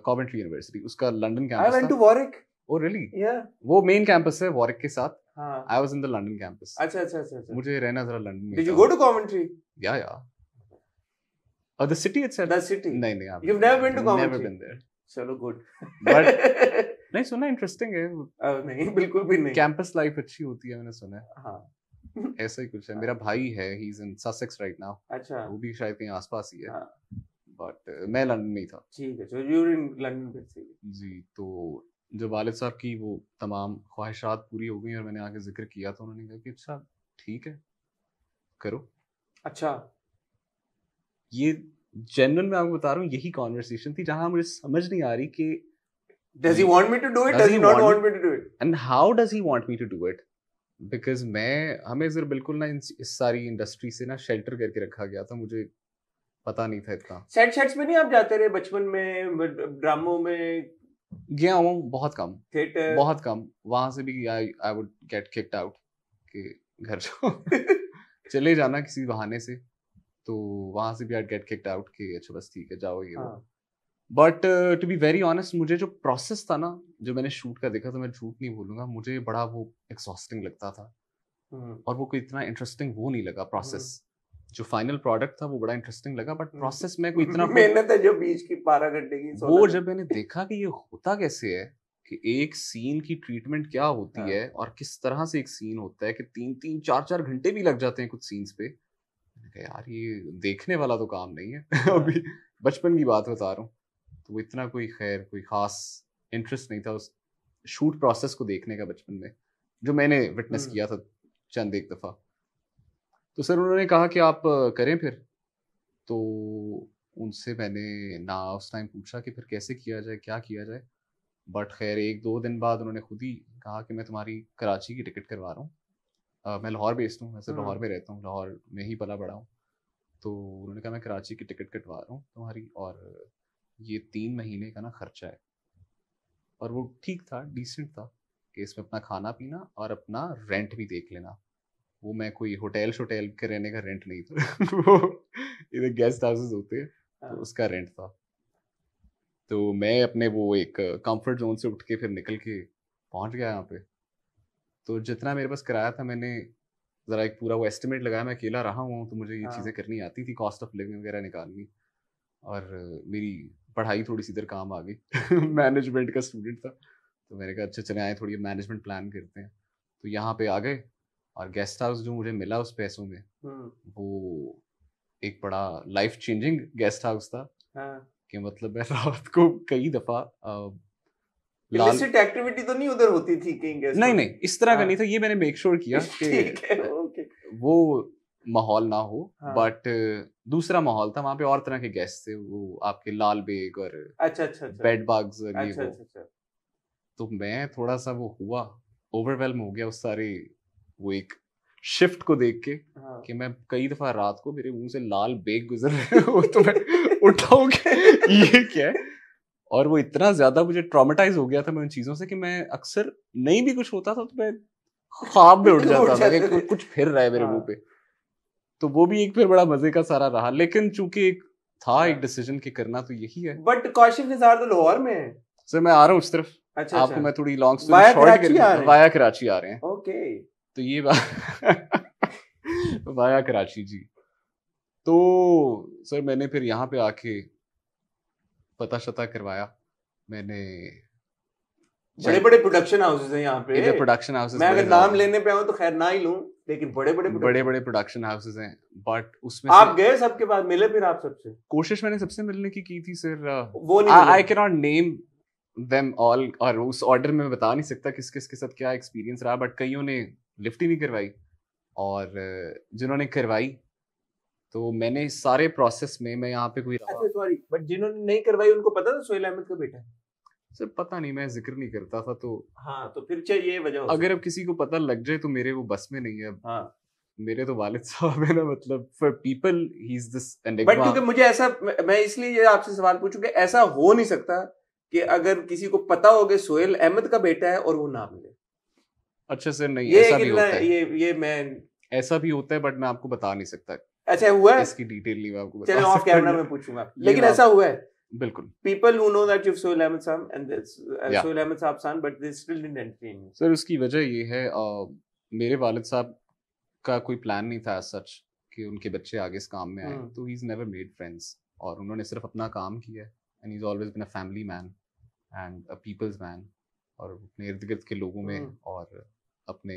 Coventry university उसका लंडन कैंपस ओ रियली वो मेन कैंपस है वॉरिक के साथ I was in the London campus अच्छा अच्छा अच्छा मुझे रहना जरा लंदन में did you go to Coventry या या और the city itself. The city. नहीं नहीं आप. You've never been to Coventry. Never been there. चलो good. But नहीं सुना इंटरेस्टिंग है. Uh, नहीं बिल्कुल भी नहीं. कैंपस लाइफ अच्छी होती है मैंने सुना है. हाँ. ऐसा ही कुछ है. मेरा भाई है. He's in Sussex right now. अच्छा. वो भी शायद कहीं आसपास ही है. हाँ. बट मैं लंदन में था ठीक है यू इन लंदन फिर जी तो जब वालिद साहब की वो तमाम ख्वाहिशात पूरी हो गई और मैंने आगे जिक्र किया तो उन्होंने कहा कि अच्छा ठीक है करो अच्छा ये जनरल में आपको बता रहा हूँ यही कॉन्वर्सेशन थी जहां मुझे समझ नहीं आ रही कि does he want me to do it does, does he, he not want, want me to do it and how does he want me to do it because मैं हमें जर बिल्कुल ना इस सारी इंडस्ट्री से ना शेल्टर करके रखा गया था मुझे पता नहीं था इतना सेट सेट्स में नहीं आप जाते रहे बचपन में ड्रामों में गया हूँ बहुत कम थिएटर बहुत कम वहां से भी I would get kicked out कि घर जाओ चले जाना किसी बहाने से तो वहां से भी आई गेट किक्ड आउट कि अच्छा बस ठीक है जाओ ये हाँ. But to be very honest मुझे जो प्रोसेस था ना जो मैंने शूट का देखा तो मैं झूठ नहीं बोलूंगा मुझे बड़ा वो एग्जॉस्टिंग लगता था हम्म। और वो कोई इतना इंटरेस्टिंग वो नहीं लगा प्रोसेस जो फाइनल प्रोडक्ट था वो बड़ा इंटरेस्टिंग लगा बट प्रोसेस हम्म। में कोई इतना मेहनत है जो बीच की पारा घंटे की वो जब मैंने देखा कि ये होता कैसे है कि एक सीन की ट्रीटमेंट क्या होती हाँ। है और किस तरह से एक सीन होता है कि तीन तीन चार चार घंटे भी लग जाते हैं कुछ सीन्स पे यार ये देखने वाला तो काम नहीं है अभी हाँ। बचपन की बात बता रहा हूँ तो वो इतना कोई खैर कोई खास इंटरेस्ट नहीं था उस शूट प्रोसेस को देखने का बचपन में जो मैंने विटनेस हम्म। किया था चंद एक दफ़ा तो सर उन्होंने कहा कि आप करें फिर तो उनसे मैंने ना उस टाइम पूछा कि फिर कैसे किया जाए क्या किया जाए बट खैर एक दो दिन बाद उन्होंने खुद ही कहा कि मैं तुम्हारी कराची की टिकट करवा रहा हूँ मैं लाहौर बेस्ड हूँ मैं सिर्फ लाहौर हाँ। में रहता हूँ लाहौर में ही पला बड़ा हूँ तो उन्होंने कहा मैं कराची की टिकट कटवा रहा हूँ तुम्हारी और ये तीन महीने का ना खर्चा है और वो ठीक था डिसेंट था कि इसमें अपना खाना पीना और अपना रेंट भी देख लेना वो मैं कोई होटल शोटेल के रहने का रेंट नहीं था वो इधर गेस्ट हाउसेज होते हैं तो हाँ। उसका रेंट था तो मैं अपने वो एक कंफर्ट जोन से उठ के फिर निकल के पहुंच गया यहाँ पे तो जितना मेरे पास किराया था मैंने ज़रा एक पूरा वो एस्टिमेट लगाया मैं अकेला रहा हूँ तो मुझे ये हाँ। चीज़ें करनी आती थी कॉस्ट ऑफ लिविंग वगैरह निकालनी और मेरी पढ़ाई थोड़ी सी इधर काम आ गई मैनेजमेंट का स्टूडेंट था तो मैंने कहा अच्छा चले आए थोड़ी मैनेजमेंट प्लान करते हैं तो यहाँ पे आ गए और गेस्ट हाउस जो मुझे मिला उस पैसों में हम्म। वो एक बड़ा लाइफ चेंजिंग गेस्ट हाउस था हाँ। कि मतलब मैं रात को कई दफा एक्टिविटी तो नहीं उधर होती थी कहीं गेस्ट नहीं नहीं इस तरह का हाँ। नहीं था ये मैंने मेक श्योर किया कि वो माहौल ना हो हाँ। बट दूसरा माहौल था वहां पे और तरह के गेस्ट थे वो आपके लाल बेग और अच्छा अच्छा बेड बग्स अच्छा, अच्छा, अच्छा, अच्छा, तो मैं थोड़ा सा वो हुआ ओवरवेलम हो गया उस सारी वो एक शिफ्ट को देख के हाँ। कि मैं कई दफा रात को मेरे मुंह से लाल बेग गुजर रहे हो तो मैं उठाऊ ये क्या है और वो इतना ज्यादा मुझे ट्रामेटाइज हो गया था मैं उन चीजों से कि मैं अक्सर नहीं भी कुछ होता था तो मैं ख्वाब में उठ जाता था कुछ फिर रहा है मेरे हाँ। मुंह पे तो वो भी एक फिर बड़ा मजे का सारा रहा लेकिन चूंकि एक था हाँ। एक डिसीजन कि करना तो यही है बट कौशिक निजार तो लाहौर में है सर मैं आ रहा हूँ उस तरफ अच्छा, आपको अच्छा। मैं थोड़ी long story short via Karachi आ रहे हैं ओके तो ये वाया कराची जी तो सर मैंने फिर यहाँ पे आके पता शता करवाया मैंने बड़े बड़े प्रोडक्शन हाउसेज हैं यहाँ पे इधर प्रोडक्शन हाउसेज मैं अगर नाम लेने पे आऊँ तो खैर ना ही लूँ लेकिन बड़े बड़े बड़े बड़े प्रोडक्शन हाउसेज हैं बट उसमें आप गए सबके बाद मिले फिर आप सबसे कोशिश मैंने सबसे मिलने की की थी सर वो आई के नॉट नेम देम ऑल और उस ऑर्डर में बता नहीं सकता किस किस के साथ क्या एक्सपीरियंस रहा बट कईयों ने लिफ्ट ही नहीं करवाई और जिन्होंने करवाई तो मैंने सारे प्रोसेस में मैं यहाँ पे कोई सॉरी अच्छा, बट जिन्होंने नहीं करवाई उनको पता था सोहेल अहमद का बेटा सर पता नहीं मैं जिक्र नहीं करता था तो हाँ तो फिर ये वजह अगर अब किसी को पता लग जाए तो मेरे वो बस में नहीं है हाँ मेरे तो वालिद साहब है ना मतलब for people he is this enigma but क्योंकि मुझे ऐसा मैं इसलिए ये आपसे सवाल पूछूं कि ऐसा हो नहीं सकता कि अगर किसी को पता हो कि सोहेल अहमद का बेटा है और वो ना मिले अच्छे से नहीं ये ऐसा भी होता है ये ये मैं ऐसा भी होता है बट मैं आपको बता नहीं सकता ऐसा अच्छा, हुआ है इसकी डिटेल नहीं मैं आपको बता चलो ऑफ कैमरा में पूछूंगा लेकिन ऐसा हुआ है बिल्कुल people who know that you Sohail Ahmed साहब एंड दिस सोल अहमद साहब son but they still didn't entertain sir उसकी वजह ये है मेरे वालिद साहब का कोई प्लान नहीं था सच कि उनके बच्चे आगे इस काम में आए हम्म। तो he is never made friends और उन्होंने सिर्फ अपना काम किया and he is always been a family man and a people's man और अपने इर्द गिर्द के लोगों में हम्म। और अपने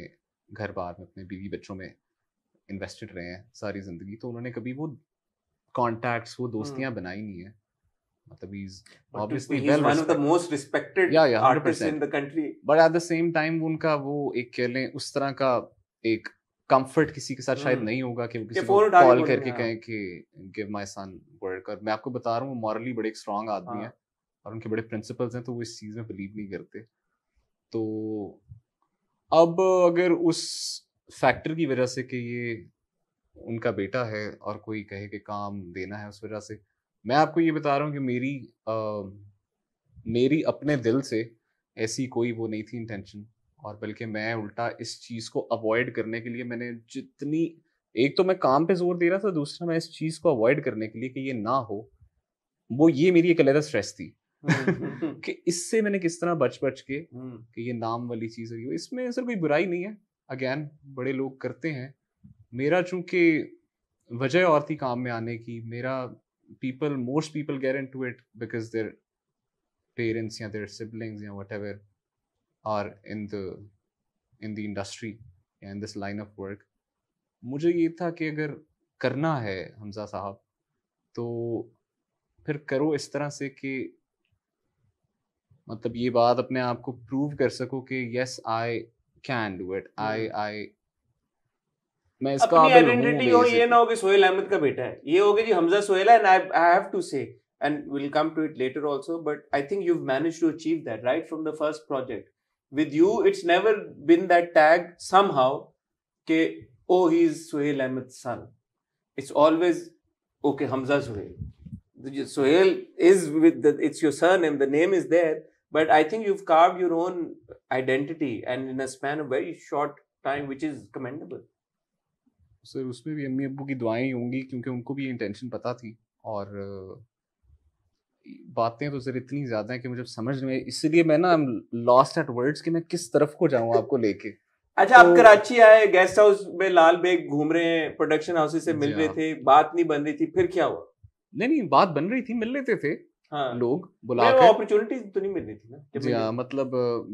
घर बार में अपने बीवी बच्चों में इन्वेस्टेड रहे हैं सारी जिंदगी तो उन्होंने कभी वो कॉन्टैक्ट्स वो दोस्तियां हम्म। बनाई नहीं है मतलब is obviously well one of the most respected artist in the country but at the same time उनका वो एक कह लें उस तरह का एक कंफर्ट किसी के साथ शायद हम्म। नहीं होगा कि वो किसी को कॉल करके कहें कि गिव माय सन वर्क और मैं आपको बता रहा हूँ मॉरली बड़े स्ट्रांग आदमी हाँ। है और उनके बड़े प्रिंसिपल्स हैं तो वो इस चीज़ में बिलीव नहीं करते तो अब अगर उस फैक्टर की वजह से कि ये उनका बेटा है और कोई कहे कि काम देना है उस वजह से मैं आपको ये बता रहा हूँ कि मेरी आ, मेरी अपने दिल से ऐसी कोई वो नहीं थी इंटेंशन और बल्कि मैं उल्टा इस चीज़ को अवॉइड करने के लिए मैंने जितनी एक तो मैं काम पे जोर दे रहा था दूसरा मैं इस चीज़ को अवॉइड करने के लिए कि ये ना हो वो ये मेरी एक अलग स्ट्रेस थी कि इससे मैंने किस तरह बच बच के हम्म। कि ये नाम वाली चीज है इसमें सर कोई बुराई नहीं है अगैन बड़े लोग करते हैं मेरा चूंकि वजह और थी काम में आने की मेरा people most people get in to it because their parents या देर सिबलिंग्स या whatever are in the in the industry या in this line of work मुझे ये था कि अगर करना है हमजा साहब तो फिर करो इस तरह से कि मतलब ये बात अपने आप को प्रूव कर सको कि yes I can do it I I मैं इसका अपनी आइडेंटिटी हो ये ना हो कि सोहेल अहमद का बेटा है ये हो कि जी हमजा सोहेल है and I I have to say and we will come to it later also but I think you have managed to achieve that right from the first project with you it's never been that tag tag somehow ke oh he's suhail ahmed's son it's always okay hamza suhail Sohail is with the, it's your surname the name is there but i think you've carved your own identity and in a span of very short time which is commendable sir उसमें भी अम्मी अबू की दुआएं होंगी क्योंकि उनको भी इंटेंशन पता थी और बातें तो सर इतनी ज़्यादा हैं कि मुझे समझ में इसलिए मैं ना लॉस्ट एट वर्ड्स कि मैं किस तरफ को जाऊँ आपको लेके अच्छा तो, आप कराची आए गेस्ट हाउस में लाल बेग घूम रहे हैं प्रोडक्शन हाउसेस से मिल रहे हाँ। थे बात नहीं बन रही थी फिर क्या हुआ नहीं नहीं बात बन रही थी मिल लेते थे हाँ, लोग तो के अपॉर्चुनिटीज तो नहीं मिल रही थी ना जी हाँ मतलब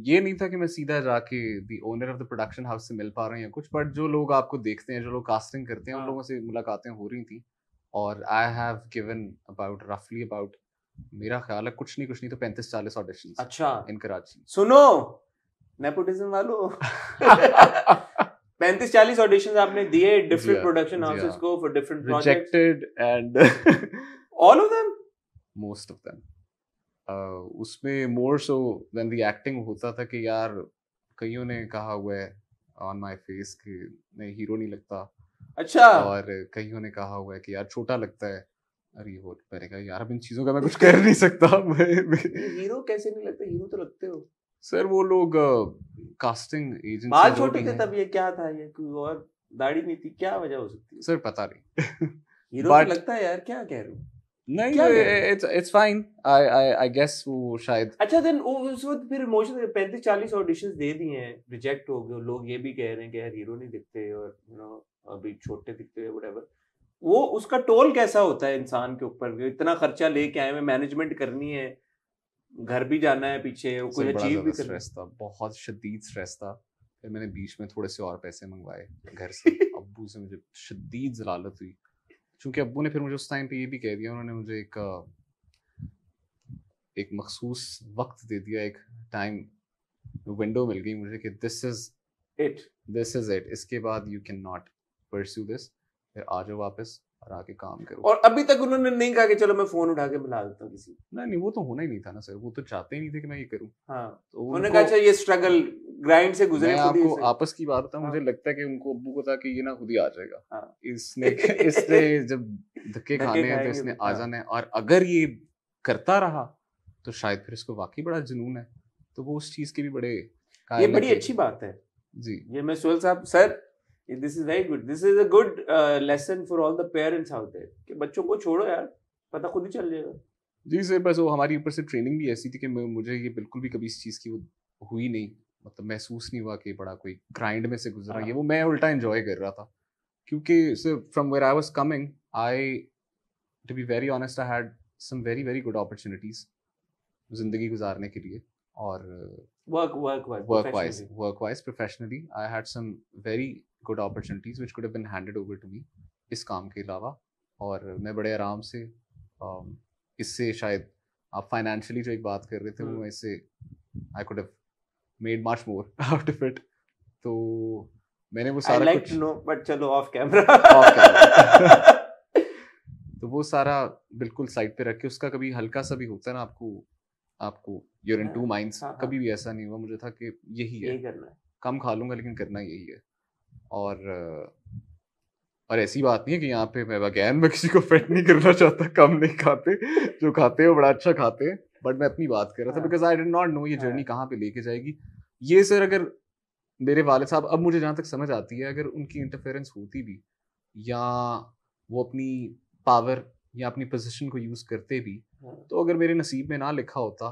ये नहीं था कि मैं सीधा जाके the owner of the production house से मिल पा रहा रहे या कुछ बट जो लोग आपको देखते हैं जो लोग कास्टिंग करते हैं हाँ. उन लोगों से मुलाकातें हो रही थी और आई हैव गिवन अबाउट रफली अबाउट मेरा ख्याल है कुछ नहीं कुछ नहीं तो पैंतीस चालीस ऑडिशन अच्छा इन कराची सुनो नेपोटिज्म वालों पैंतीस चालीस ऑडिशन आपने दिए डिफरेंट प्रोडक्शन हाउसेस को for different projected and all of them most of them उसमें मोर सो देन दी एक्टिंग होता था कि यार कईयों ने कहा हुआ है ऑन माय फेस कि मैं हीरो नहीं लगता अच्छा और कईयों ने कहा हुआ है कि यार छोटा लगता है अरे वो मैंने कहा यार अब इन चीज़ों का मैं कुछ कर नहीं सकता मैं, हीरो कैसे नहीं लगता हीरो तो लगते हो सर वो लोग कास्टिंग एजेंसी बाल छोटे थे तब ये क्या था ये कोई और दाढ़ी नहीं थी क्या वजह हो सकती है सर पता नहीं हीरो तो लगता है यार क्या कह रहे हो नहीं it's it's fine I I I guess वो शायद अच्छा देन उस वक्त फिर इमोशन ऑडिशंस दे दिए हैं रिजेक्ट हो गए लोग ये भी कह रहे हैं कि यार हीरो नहीं दिखते और यू नो अभी छोटे दिखते हैं वो उसका टोल कैसा होता है इंसान के ऊपर इतना खर्चा लेके आए हुए मैनेजमेंट करनी है घर भी जाना है पीछे अचीव भी था बहुत शदीद स्ट्रेस था फिर मैंने बीच में थोड़े से और पैसे मंगवाए घर से अब्बू से मुझे शदीद जलालत हुई चूंकि अबू ने फिर मुझे उस टाइम पे ये भी कह दिया उन्होंने मुझे एक एक मखसूस वक्त दे दिया एक टाइम विंडो मिल गई मुझे कि this is it this is it इसके बाद you can not pursue this फिर आ जाओ वापस और आके काम करो और अभी तक उन्होंने नहीं कहा कि चलो मैं फोन उठा के बुला देता हूँ किसी नहीं नहीं वो तो होना ही नहीं था ना सर वो तो चाहते ही नहीं थे कि मैं ये करूँ हाँ तो उन्होंने कहा अच्छा ये स्ट्रगल ग्राइंड से गुजरे आपको आपस की बात था मुझे हाँ। लगता है कि उनको अब्बू को था कि ये ना खुद ही आ जाएगा हाँ। इसने इसने जब धक्के खाने हैं तो इसने तो, आ हाँ। जाना है और अगर ये करता रहा तो शायद फिर इसको वाकई बड़ा जुनून है तो वो उस चीज के भी बड़े ये बड़ी अच्छी बात है जी ये मैं सोहेल साहब sir this is very good this is a good lesson for all the parents out there कि बच्चों को छोड़ो यार पता खुद ही चल जाएगा जी सर बस वो हमारी ऊपर से ट्रेनिंग भी ऐसी थी कि मुझे ये बिल्कुल भी कभी इस चीज़ की वो हुई नहीं मतलब महसूस नहीं हुआ कि बड़ा कोई ग्राइंड में से गुजरा हाँ। ये वो मैं उल्टा इन्जॉय कर रहा था क्योंकि from where I was coming I to be very honest I had some very very good opportunities जिंदगी गुजारने के लिए और work work work wise work wise professionally I had some very good opportunities opportunities could could have been handed over to इस काम के अलावा और मैं बड़े आराम से um, इससे शायद आप फाइनेंशियली जो एक बात कर रहे थे वो हम्म। मैं इससे I could have made much more out of it तो मैंने वो सारा like कुछ नो बट चलो ऑफ कैमरा तो वो सारा बिल्कुल साइड पे रख के उसका कभी हल्का सा भी होता है ना आपको आपको यूर इन टू माइंड्स कभी हाँ। भी ऐसा नहीं हुआ मुझे था कि यही है करना है कम खा लूंगा लेकिन करना यही है और और ऐसी बात नहीं है कि यहाँ पे मैं बगैन में किसी को फेट नहीं करना चाहता कम नहीं खाते जो खाते हैं वो बड़ा अच्छा खाते हैं बट मैं अपनी बात कर रहा था because I didn't not know ये जर्नी हाँ। कहाँ पे लेके जाएगी ये सर अगर मेरे वाले साहब अब मुझे जहाँ तक समझ आती है अगर उनकी इंटरफेरेंस होती भी या वो अपनी पावर या अपनी पोजिशन को यूज़ करते भी हाँ। तो अगर मेरे नसीब में ना लिखा होता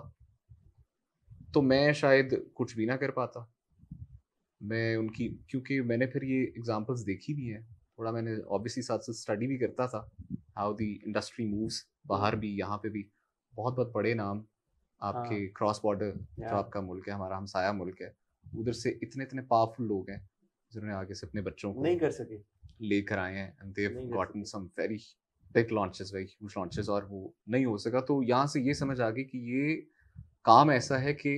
तो मैं शायद कुछ भी ना कर पाता मैं उनकी क्योंकि मैंने फिर ये एग्जांपल्स देखी भी हैं थोड़ा मैंने ऑब्वियसली साथ साथ स्टडी भी करता था हाउ दी इंडस्ट्री मूव्स बाहर हाँ। भी यहाँ पे भी बहुत बहुत बड़े नाम आपके क्रॉस हाँ। बॉर्डर जो आपका मुल्क है हमारा हमसाया मुल्क है उधर से इतने इतने पावरफुल लोग हैं जिन्होंने आगे से अपने बच्चों को नहीं कर सके लेकर आए हैं and they have gotten some very big launches very huge launches और वो नहीं हो सका तो यहाँ से ये समझ आ गई कि ये काम ऐसा है कि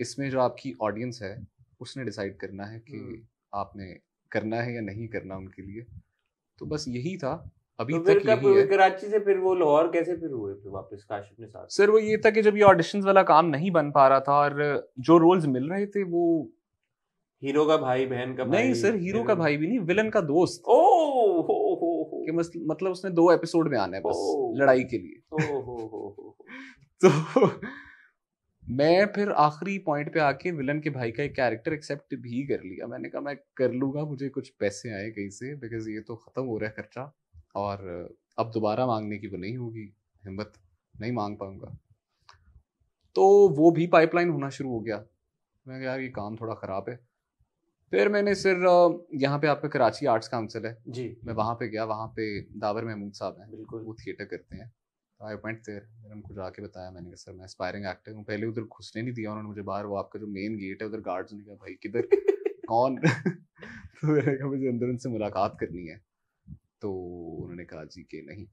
इसमें जो आपकी ऑडियंस है उसने डिसाइड करना है कि हम्म। आपने करना है या नहीं करना उनके लिए तो बस यही था अभी तो तक यही है कराची से फिर वो लाहौर कैसे फिर हुए फिर वापस काशिफ ने साथ सर वो ये था कि जब ये ऑडिशन वाला काम नहीं बन पा रहा था और जो रोल्स मिल रहे थे वो हीरो का भाई बहन का भाई, नहीं सर हीरो का भाई भी नहीं विलन का दोस्त ओ हो हो कि मतलब उसने दो एपिसोड में आना है बस लड़ाई के लिए ओ हो हो तो मैं फिर आखिरी पॉइंट पे आके विलन के भाई का एक कैरेक्टर एक्सेप्ट भी कर लिया मैंने कहा मैं कर लूंगा मुझे कुछ पैसे आए कहीं से बिकॉज ये तो खत्म हो रहा है खर्चा और अब दोबारा मांगने की वो नहीं होगी हिम्मत नहीं मांग पाऊंगा तो वो भी पाइपलाइन होना शुरू हो गया मैं यार ये काम थोड़ा ख़राब है फिर मैंने सर यहाँ पे आपका कराची आर्ट्स काउंसिल है जी मैं वहाँ पे गया वहाँ पे दावर महमूद साहब हैं बिल्कुल वो थिएटर करते हैं आई वेंट देयर मैंने उनको जाके बताया मैंने कहा सर मैं एस्पायरिंग एक्टर हूँ पहले उधर घुसने नहीं दिया उन्होंने मुझे बाहर वो आपका जो मेन गेट है उधर गार्ड्स ने कहा भाई किधर कौन तो मैंने कहा मुझे अंदर उनसे मुलाकात करनी है तो उन्होंने कहा जी के नहीं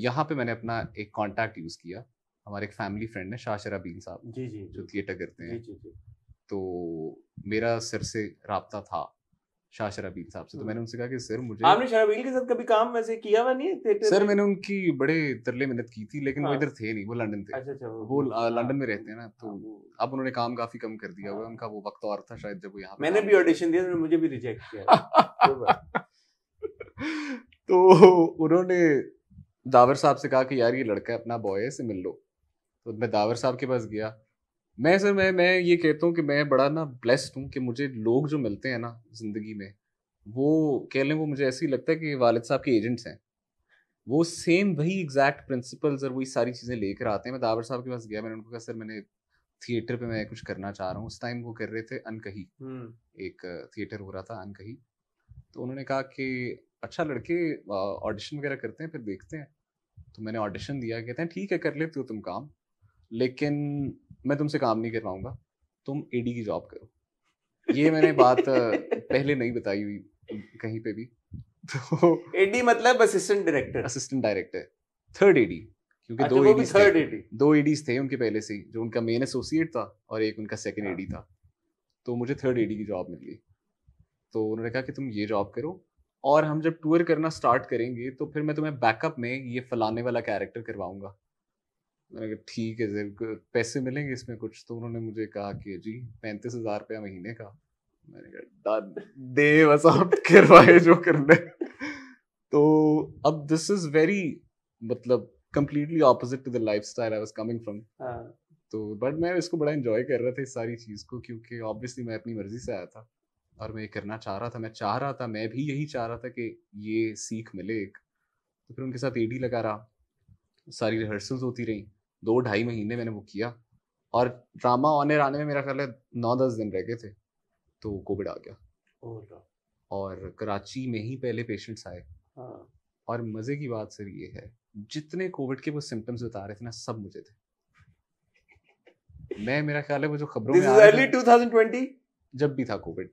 यहाँ पे मैंने अपना एक कांटेक्ट यूज़ किया हमारे एक फैमिली फ्रेंड है शाह शराबीन साहब जी जी जो थिएटर करते हैं जी जी तो मेरा सर से रबता था शाह शराबील साहब से तो हम्म। मैंने उनसे कहा कि सर मुझे आपने के साथ कभी काम वैसे किया हुआ नहीं है सर मैंने उनकी बड़े तरले मेहनत की थी लेकिन हाँ। वो इधर थे नहीं वो लंदन थे अच्छा, अच्छा वो लंदन में रहते हैं ना तो हाँ, अब उन्होंने काम काफी कम कर दिया हुआ हाँ। उनका वो वक्त और था शायद जब वो यहाँ मैंने भी ऑडिशन दिया मुझे भी रिजेक्ट किया तो उन्होंने दावर साहब से कहा कि यार ये लड़का अपना बॉय है इसे मिल लो तो मैं दावर साहब के पास गया मैं सर मैं मैं ये कहता हूँ कि मैं बड़ा ना ब्लेस्ड हूँ कि मुझे लोग जो मिलते हैं ना ज़िंदगी में वो कह लें वो मुझे ऐसे ही लगता है कि वालिद साहब के एजेंट्स हैं वो सेम वही एग्जैक्ट प्रिंसिपल्स और वही सारी चीज़ें लेकर आते हैं मैं दावर साहब के पास गया मैंने उनको कहा सर मैंने थिएटर पे मैं कुछ करना चाह रहा हूँ उस टाइम वो कर रहे थे अनकही हम्म। एक थिएटर हो रहा था अनकही तो उन्होंने कहा कि अच्छा लड़के ऑडिशन वगैरह करते हैं फिर देखते हैं तो मैंने ऑडिशन दिया कहते हैं ठीक है कर लेते हो तुम काम लेकिन मैं तुमसे काम नहीं कर करवाऊंगा तुम एडी की जॉब करो ये मैंने बात पहले नहीं बताई हुई कहीं पे भी तो एडी मतलब assistant director assistant director third AD क्योंकि अच्छा, दो एडी थर्ड एडी दो एडीज थे उनके पहले से ही जो उनका मेन एसोसिएट था और एक उनका सेकंड एडी हाँ। था तो मुझे थर्ड एडी की जॉब मिल गई तो उन्होंने कहा कि तुम ये जॉब करो और हम जब टूर करना स्टार्ट करेंगे तो फिर मैं तुम्हें बैकअप में ये फलाने वाला कैरेक्टर करवाऊंगा मैंने कहा ठीक है सर पैसे मिलेंगे इसमें कुछ तो उन्होंने मुझे कहा कि जी पैंतीस हज़ार रुपया महीने का मैंने कहा दे बस आप करवाए जो करने तो अब दिस इज़ वेरी मतलब completely opposite to the lifestyle I was coming from तो बट मैं इसको बड़ा इन्जॉय कर रहा था इस सारी चीज़ को क्योंकि ऑब्वियसली मैं अपनी मर्जी से आया था और मैं ये करना चाह रहा था मैं चाह रहा था मैं भी यही चाह रहा था कि ये सीख मिले एक तो फिर उनके साथ एडी लगा रहा सारी रिहर्सल्स होती रही दो ढाई महीने मैंने वो किया और ड्रामा ऑनर आने में मेरा ख्याल है नौ दस दिन रह गए थे तो कोविड आ गया oh और कराची में ही पहले पेशेंट्स आए हाँ। और मज़े की बात सर ये है जितने कोविड के वो सिम्टम्स बता रहे थे ना सब मुझे थे मैं मेरा ख्याल है वो जो खबरों में जब भी था कोविड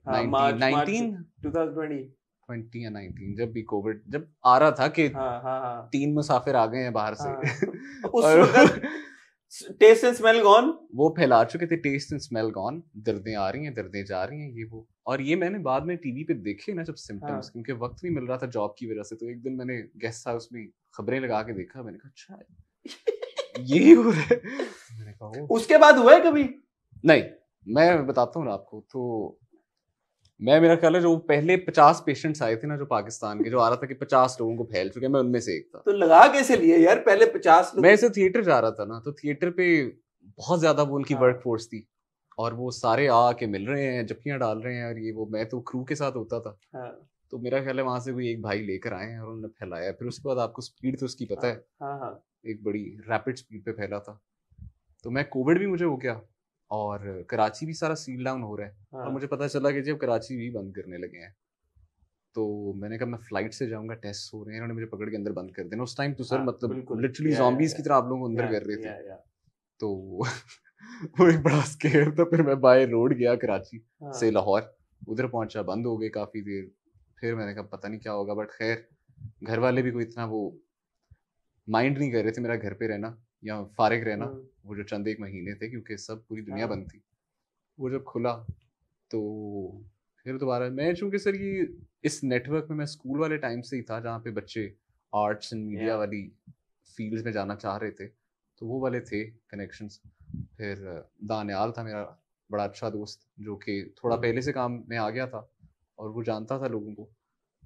नाइनटीन टू जब भी कोविड जब आ रहा था कि हाँ, हाँ, हाँ। तीन मुसाफिर आ गए हैं बाहर से टेस्ट एंड स्मेल गॉन वो फैला चुके थे टेस्ट एंड स्मेल गॉन दर्दें आ रही हैं दर्दें जा रही हैं ये वो और ये मैंने बाद में टीवी पे देखे ना जब सिम्टम्स हाँ. क्योंकि वक्त नहीं मिल रहा था जॉब की वजह से तो एक दिन मैंने गेस्ट हाउस में खबरें लगा के देखा मैंने कहा अच्छा यही हो रहा है मैंने कहा उसके बाद हुआ है कभी नहीं मैं बताता हूँ ना आपको तो मैं मेरा ख्याल है जो पहले पचास पेशेंट्स आए थे ना जो पाकिस्तान के जो आ रहा था कि पचास लोगों को फैल चुके मैं उनमें से एक था तो लगा कैसे लिए यार पहले पचास मैं ऐसे थिएटर जा रहा था ना तो थिएटर पे बहुत ज्यादा वो उनकी वर्क हाँ। फोर्स थी और वो सारे आके मिल रहे हैं जबकियां डाल रहे हैं और ये वो मैं तो क्रू के साथ होता था हाँ। तो मेरा ख्याल है वहां से कोई एक भाई लेकर आए हैं और उन्होंने फैलाया फिर उसके बाद आपको स्पीड तो उसकी पता हाँ, है एक बड़ी रैपिड स्पीड पे फैला था तो मैं कोविड भी मुझे हो गया और कराची भी सारा सील डाउन हो रहा है हाँ। और मुझे पता चला कि जब कराची भी बंद करने लगे हैं तो मैंने कहा मैं फ्लाइट से जाऊंगा टेस्ट हो रहे हैं इन्होंने मुझे पकड़ के अंदर बंद कर देना उस टाइम तो सर हाँ, मतलब लिटरली जॉम्बीज की तरह आप लोगों को अंदर कर रहे थे तो वो एक बड़ा स्केयर था फिर मैं बाय रोड गया कराची हाँ। से लाहौर उधर पहुंचा बंद हो गए काफ़ी देर फिर मैंने कहा पता नहीं क्या होगा बट खैर घर वाले भी कोई इतना वो माइंड नहीं कर रहे थे मेरा घर पे रहना या फारिग रहना हाँ। वो जो चंद एक महीने थे क्योंकि सब पूरी दुनिया हाँ। बंद थी वो जब खुला तो फिर दोबारा मैं चूँकि सर ये इस नेटवर्क में मैं स्कूल वाले टाइम से ही था जहाँ पे बच्चे आर्ट्स एंड मीडिया वाली फील्ड में जाना चाह रहे थे तो वो वाले थे कनेक्शंस फिर दानियाल था मेरा बड़ा अच्छा दोस्त जो कि थोड़ा हाँ। पहले से काम में आ गया था और वो जानता था लोगों को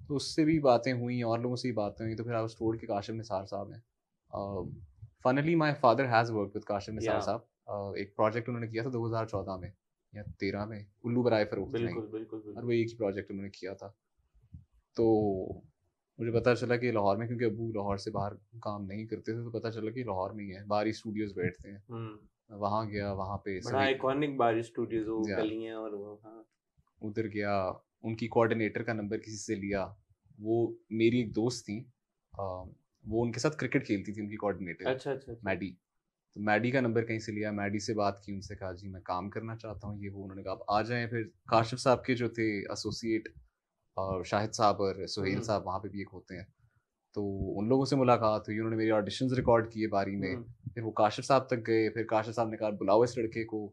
तो उससे भी बातें हुई और लोगों से भी बातें हुई तो फिर आप स्टोर के काशिम निसार साहब हैं finally my father has work with Qasim Nisar साहब एक प्रोजेक्ट उन्होंने किया था दो हज़ार चौदह में या तेरह में उल्लू बराए फरोख्त बिल्कुल बिल्कुल और वो एक ही प्रोजेक्ट उन्होंने किया था तो मुझे पता चला कि लाहौर में क्योंकि अबू लाहौर से बाहर काम नहीं करते थे तो पता चला कि लाहौर में ही है बारी स्टूडियोज बैठते हैं हम्म। वहाँ गया वहाँ पे आइकॉनिक बाहर स्टूडियोज वो गलियाँ और वो हाँ। उधर गया उनकी कोऑर्डिनेटर का नंबर किसी से लिया वो मेरी एक दोस्त थी वो उनके साथ क्रिकेट खेलती थी उनकी कोऑर्डिनेटर अच्छा, अच्छा अच्छा मैडी तो मैडी का नंबर कहीं से लिया मैडी से बात की उनसे कहा जी मैं काम करना चाहता हूँ ये वो उन्होंने कहा आप आ जाए फिर काशिफ साहब के जो थे एसोसिएट और शाहिद साहब और सुहेल हम्म। साहब वहाँ पे भी एक होते हैं तो उन लोगों से मुलाकात हुई उन्होंने मेरी ऑडिशन रिकॉर्ड किए बारी में हम्म। फिर वो काशिफ साहब तक गए फिर काशिफ साहब ने कहा बुलाओ इस लड़के को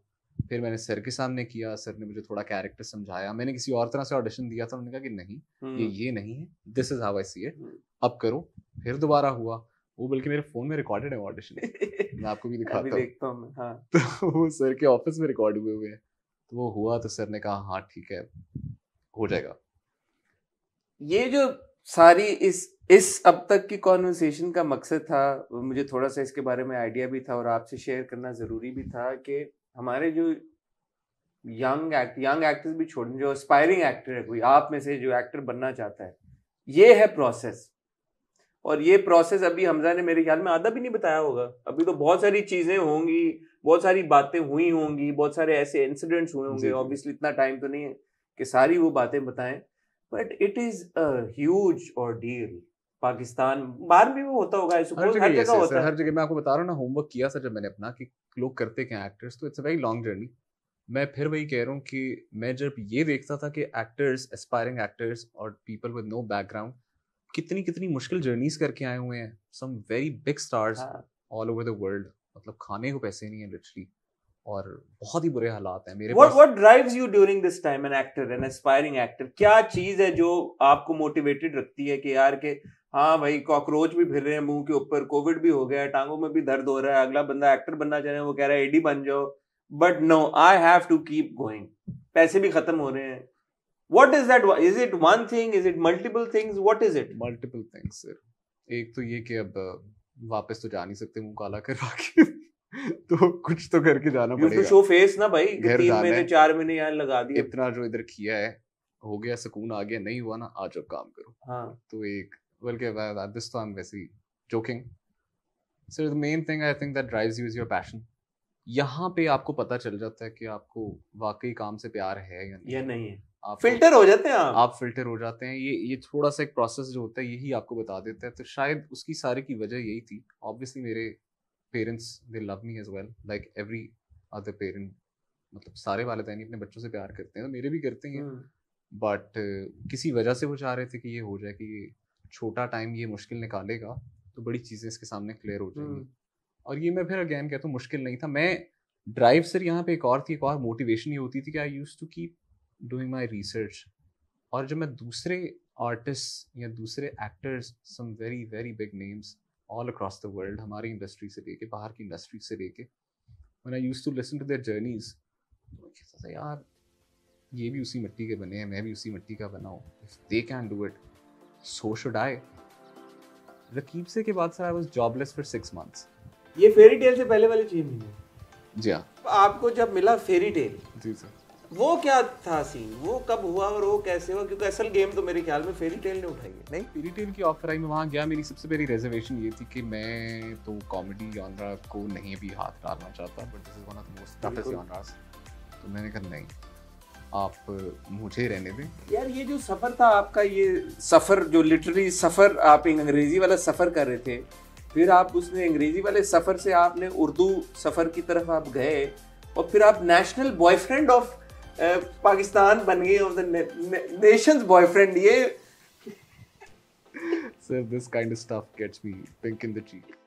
फिर मैंने सर के सामने किया सर ने मुझे थोड़ा कैरेक्टर समझाया मैंने किसी और तरह से ऑडिशन दिया था उन्होंने कहा कि नहीं ये हम्म। ये नहीं है this is how I see it अब करो फिर दोबारा हुआ वो बल्कि मेरे फोन में रिकॉर्डेड है ऑडिशन मैं आपको भी दिखाता हूँ हाँ। तो वो सर के ऑफिस में रिकॉर्ड हुए हुए हैं तो वो हुआ तो सर ने कहा हाँ ठीक है हो जाएगा ये जो सारी इस इस अब तक की कॉन्वर्सेशन का मकसद था मुझे थोड़ा सा इसके बारे में आइडिया भी था और आपसे शेयर करना ज़रूरी भी था कि हमारे जो यंग एक्ट यंग एक्टर्स भी छोड़ जो एस्पायरिंग एक्टर है कोई आप में से जो एक्टर बनना चाहता है ये है प्रोसेस और ये प्रोसेस अभी हमजा ने मेरे ख्याल में आधा भी नहीं बताया होगा अभी तो बहुत सारी चीज़ें होंगी बहुत सारी बातें हुई होंगी बहुत सारे ऐसे इंसिडेंट्स हुए होंगे ऑब्वियसली इतना टाइम तो नहीं है कि सारी वो बातें बताएं बट इट इज़ ह्यूज और डील पाकिस्तान बाहर भी वो होता होगा हर जगह जगह होता है हर जगह मैं आपको बता रहा हूँ ना होमवर्क किया सर जब मैंने अपना कि लोग करते क्या एक्टर्स तो it's a very long journey मैं फिर वही कह रहा हूँ कि मैं जब ये देखता था कि एक्टर्स एस्पायरिंग एक्टर्स और पीपल विद नो बैकग्राउंड कितनी कितनी मुश्किल जर्नीज करके आए हुए हैं some very big stars all over the world मतलब खाने को पैसे नहीं है लिटरली और बहुत ही बुरे हालात हैं मेरे what what drives you during this time an actor an aspiring actor क्या चीज है जो आपको मोटिवेटेड रखती है कि यार के हाँ भाई कॉकरोच भी फिर रहे हैं मुंह के ऊपर कोविड भी हो गया है टांगों में भी दर्द हो रहा है अगला बंदा एक्टर बनना चाह रहे हैं वो कह रहा है एडी बन जाओ but no I have to keep going पैसे भी खत्म हो रहे हैं what is that is it one thing is it multiple things what is it multiple things sir एक तो ये कि अब वापस तो जा नहीं सकते मुंह काला करवा के तो कुछ तो करके जाना पड़ेगा शो फेस ना भाई तीन महीने चार महीने यहाँ लगा दिया इतना जो इधर किया है हो गया सुकून आ गया नहीं हुआ ना आज अब काम करो हाँ तो एक we'll give at this time basically joking so the main thing i think that drives you is your passion यहाँ पे आपको पता चल जाता है कि आपको वाकई काम से प्यार है या नहीं, या नहीं है आप तो फिल्टर हो जाते हैं आप आप फिल्टर हो जाते हैं ये ये थोड़ा सा एक प्रोसेस जो होता है यही आपको बता देता है तो शायद उसकी सारी की वजह यही थी ऑब्वियसली मेरे parents they love me as well like every other parent मतलब सारे वाले वालदेन अपने बच्चों से प्यार करते हैं तो मेरे भी करते हैं बट हम्म। uh, किसी वजह से वो चाह रहे थे कि ये हो जाए कि छोटा टाइम ये मुश्किल निकालेगा तो बड़ी चीज़ें इसके सामने क्लियर हो हम्म। जाएंगी और ये मैं फिर अगेन कहता हूँ मुश्किल नहीं था मैं ड्राइव सर यहाँ पे एक और थी एक और मोटिवेशन ही होती थी कि I used to keep doing my research और जब मैं दूसरे आर्टिस्ट या दूसरे actors some very very big names all across the world हमारी इंडस्ट्री से लेके बाहर की इंडस्ट्री से लेके one I used to listen to their journeys यार ये भी उसी मिट्टी के बने हैं मैं भी उसी मिट्टी का बनाऊँ if they can do it so should I. Raqeeb Se के बाद sir I was jobless for six months ये फेरी टेल से पहले वाली चीज नहीं है जी हाँ आपको जब मिला फेरी टेल जी सर वो क्या था सीन वो कब हुआ और वो कैसे हुआ क्योंकि असल गेम तो मेरे ख्याल में फेरी टेल ने उठाई है नहीं फेरी टेल की ऑफर आई मैं वहाँ गया मेरी सबसे पहली रिजर्वेशन ये थी कि मैं तो कॉमेडी जॉनरा को नहीं भी हाथ डालना चाहता but this is one of the most toughest genres तो मैंने कहा नहीं आप मुझे रहने दें यार ये जो सफ़र था आपका ये सफ़र जो लिटरी सफ़र आप अंग्रेज़ी वाला सफ़र कर रहे थे फिर आप उसने अंग्रेज़ी वाले सफ़र से आपने उर्दू सफ़र की तरफ आप गए और फिर आप नेशनल बॉयफ्रेंड ऑफ पाकिस्तान बन गए ऑफ द नेशंस बॉयफ्रेंड ये sir this kind of stuff gets me pink in the cheek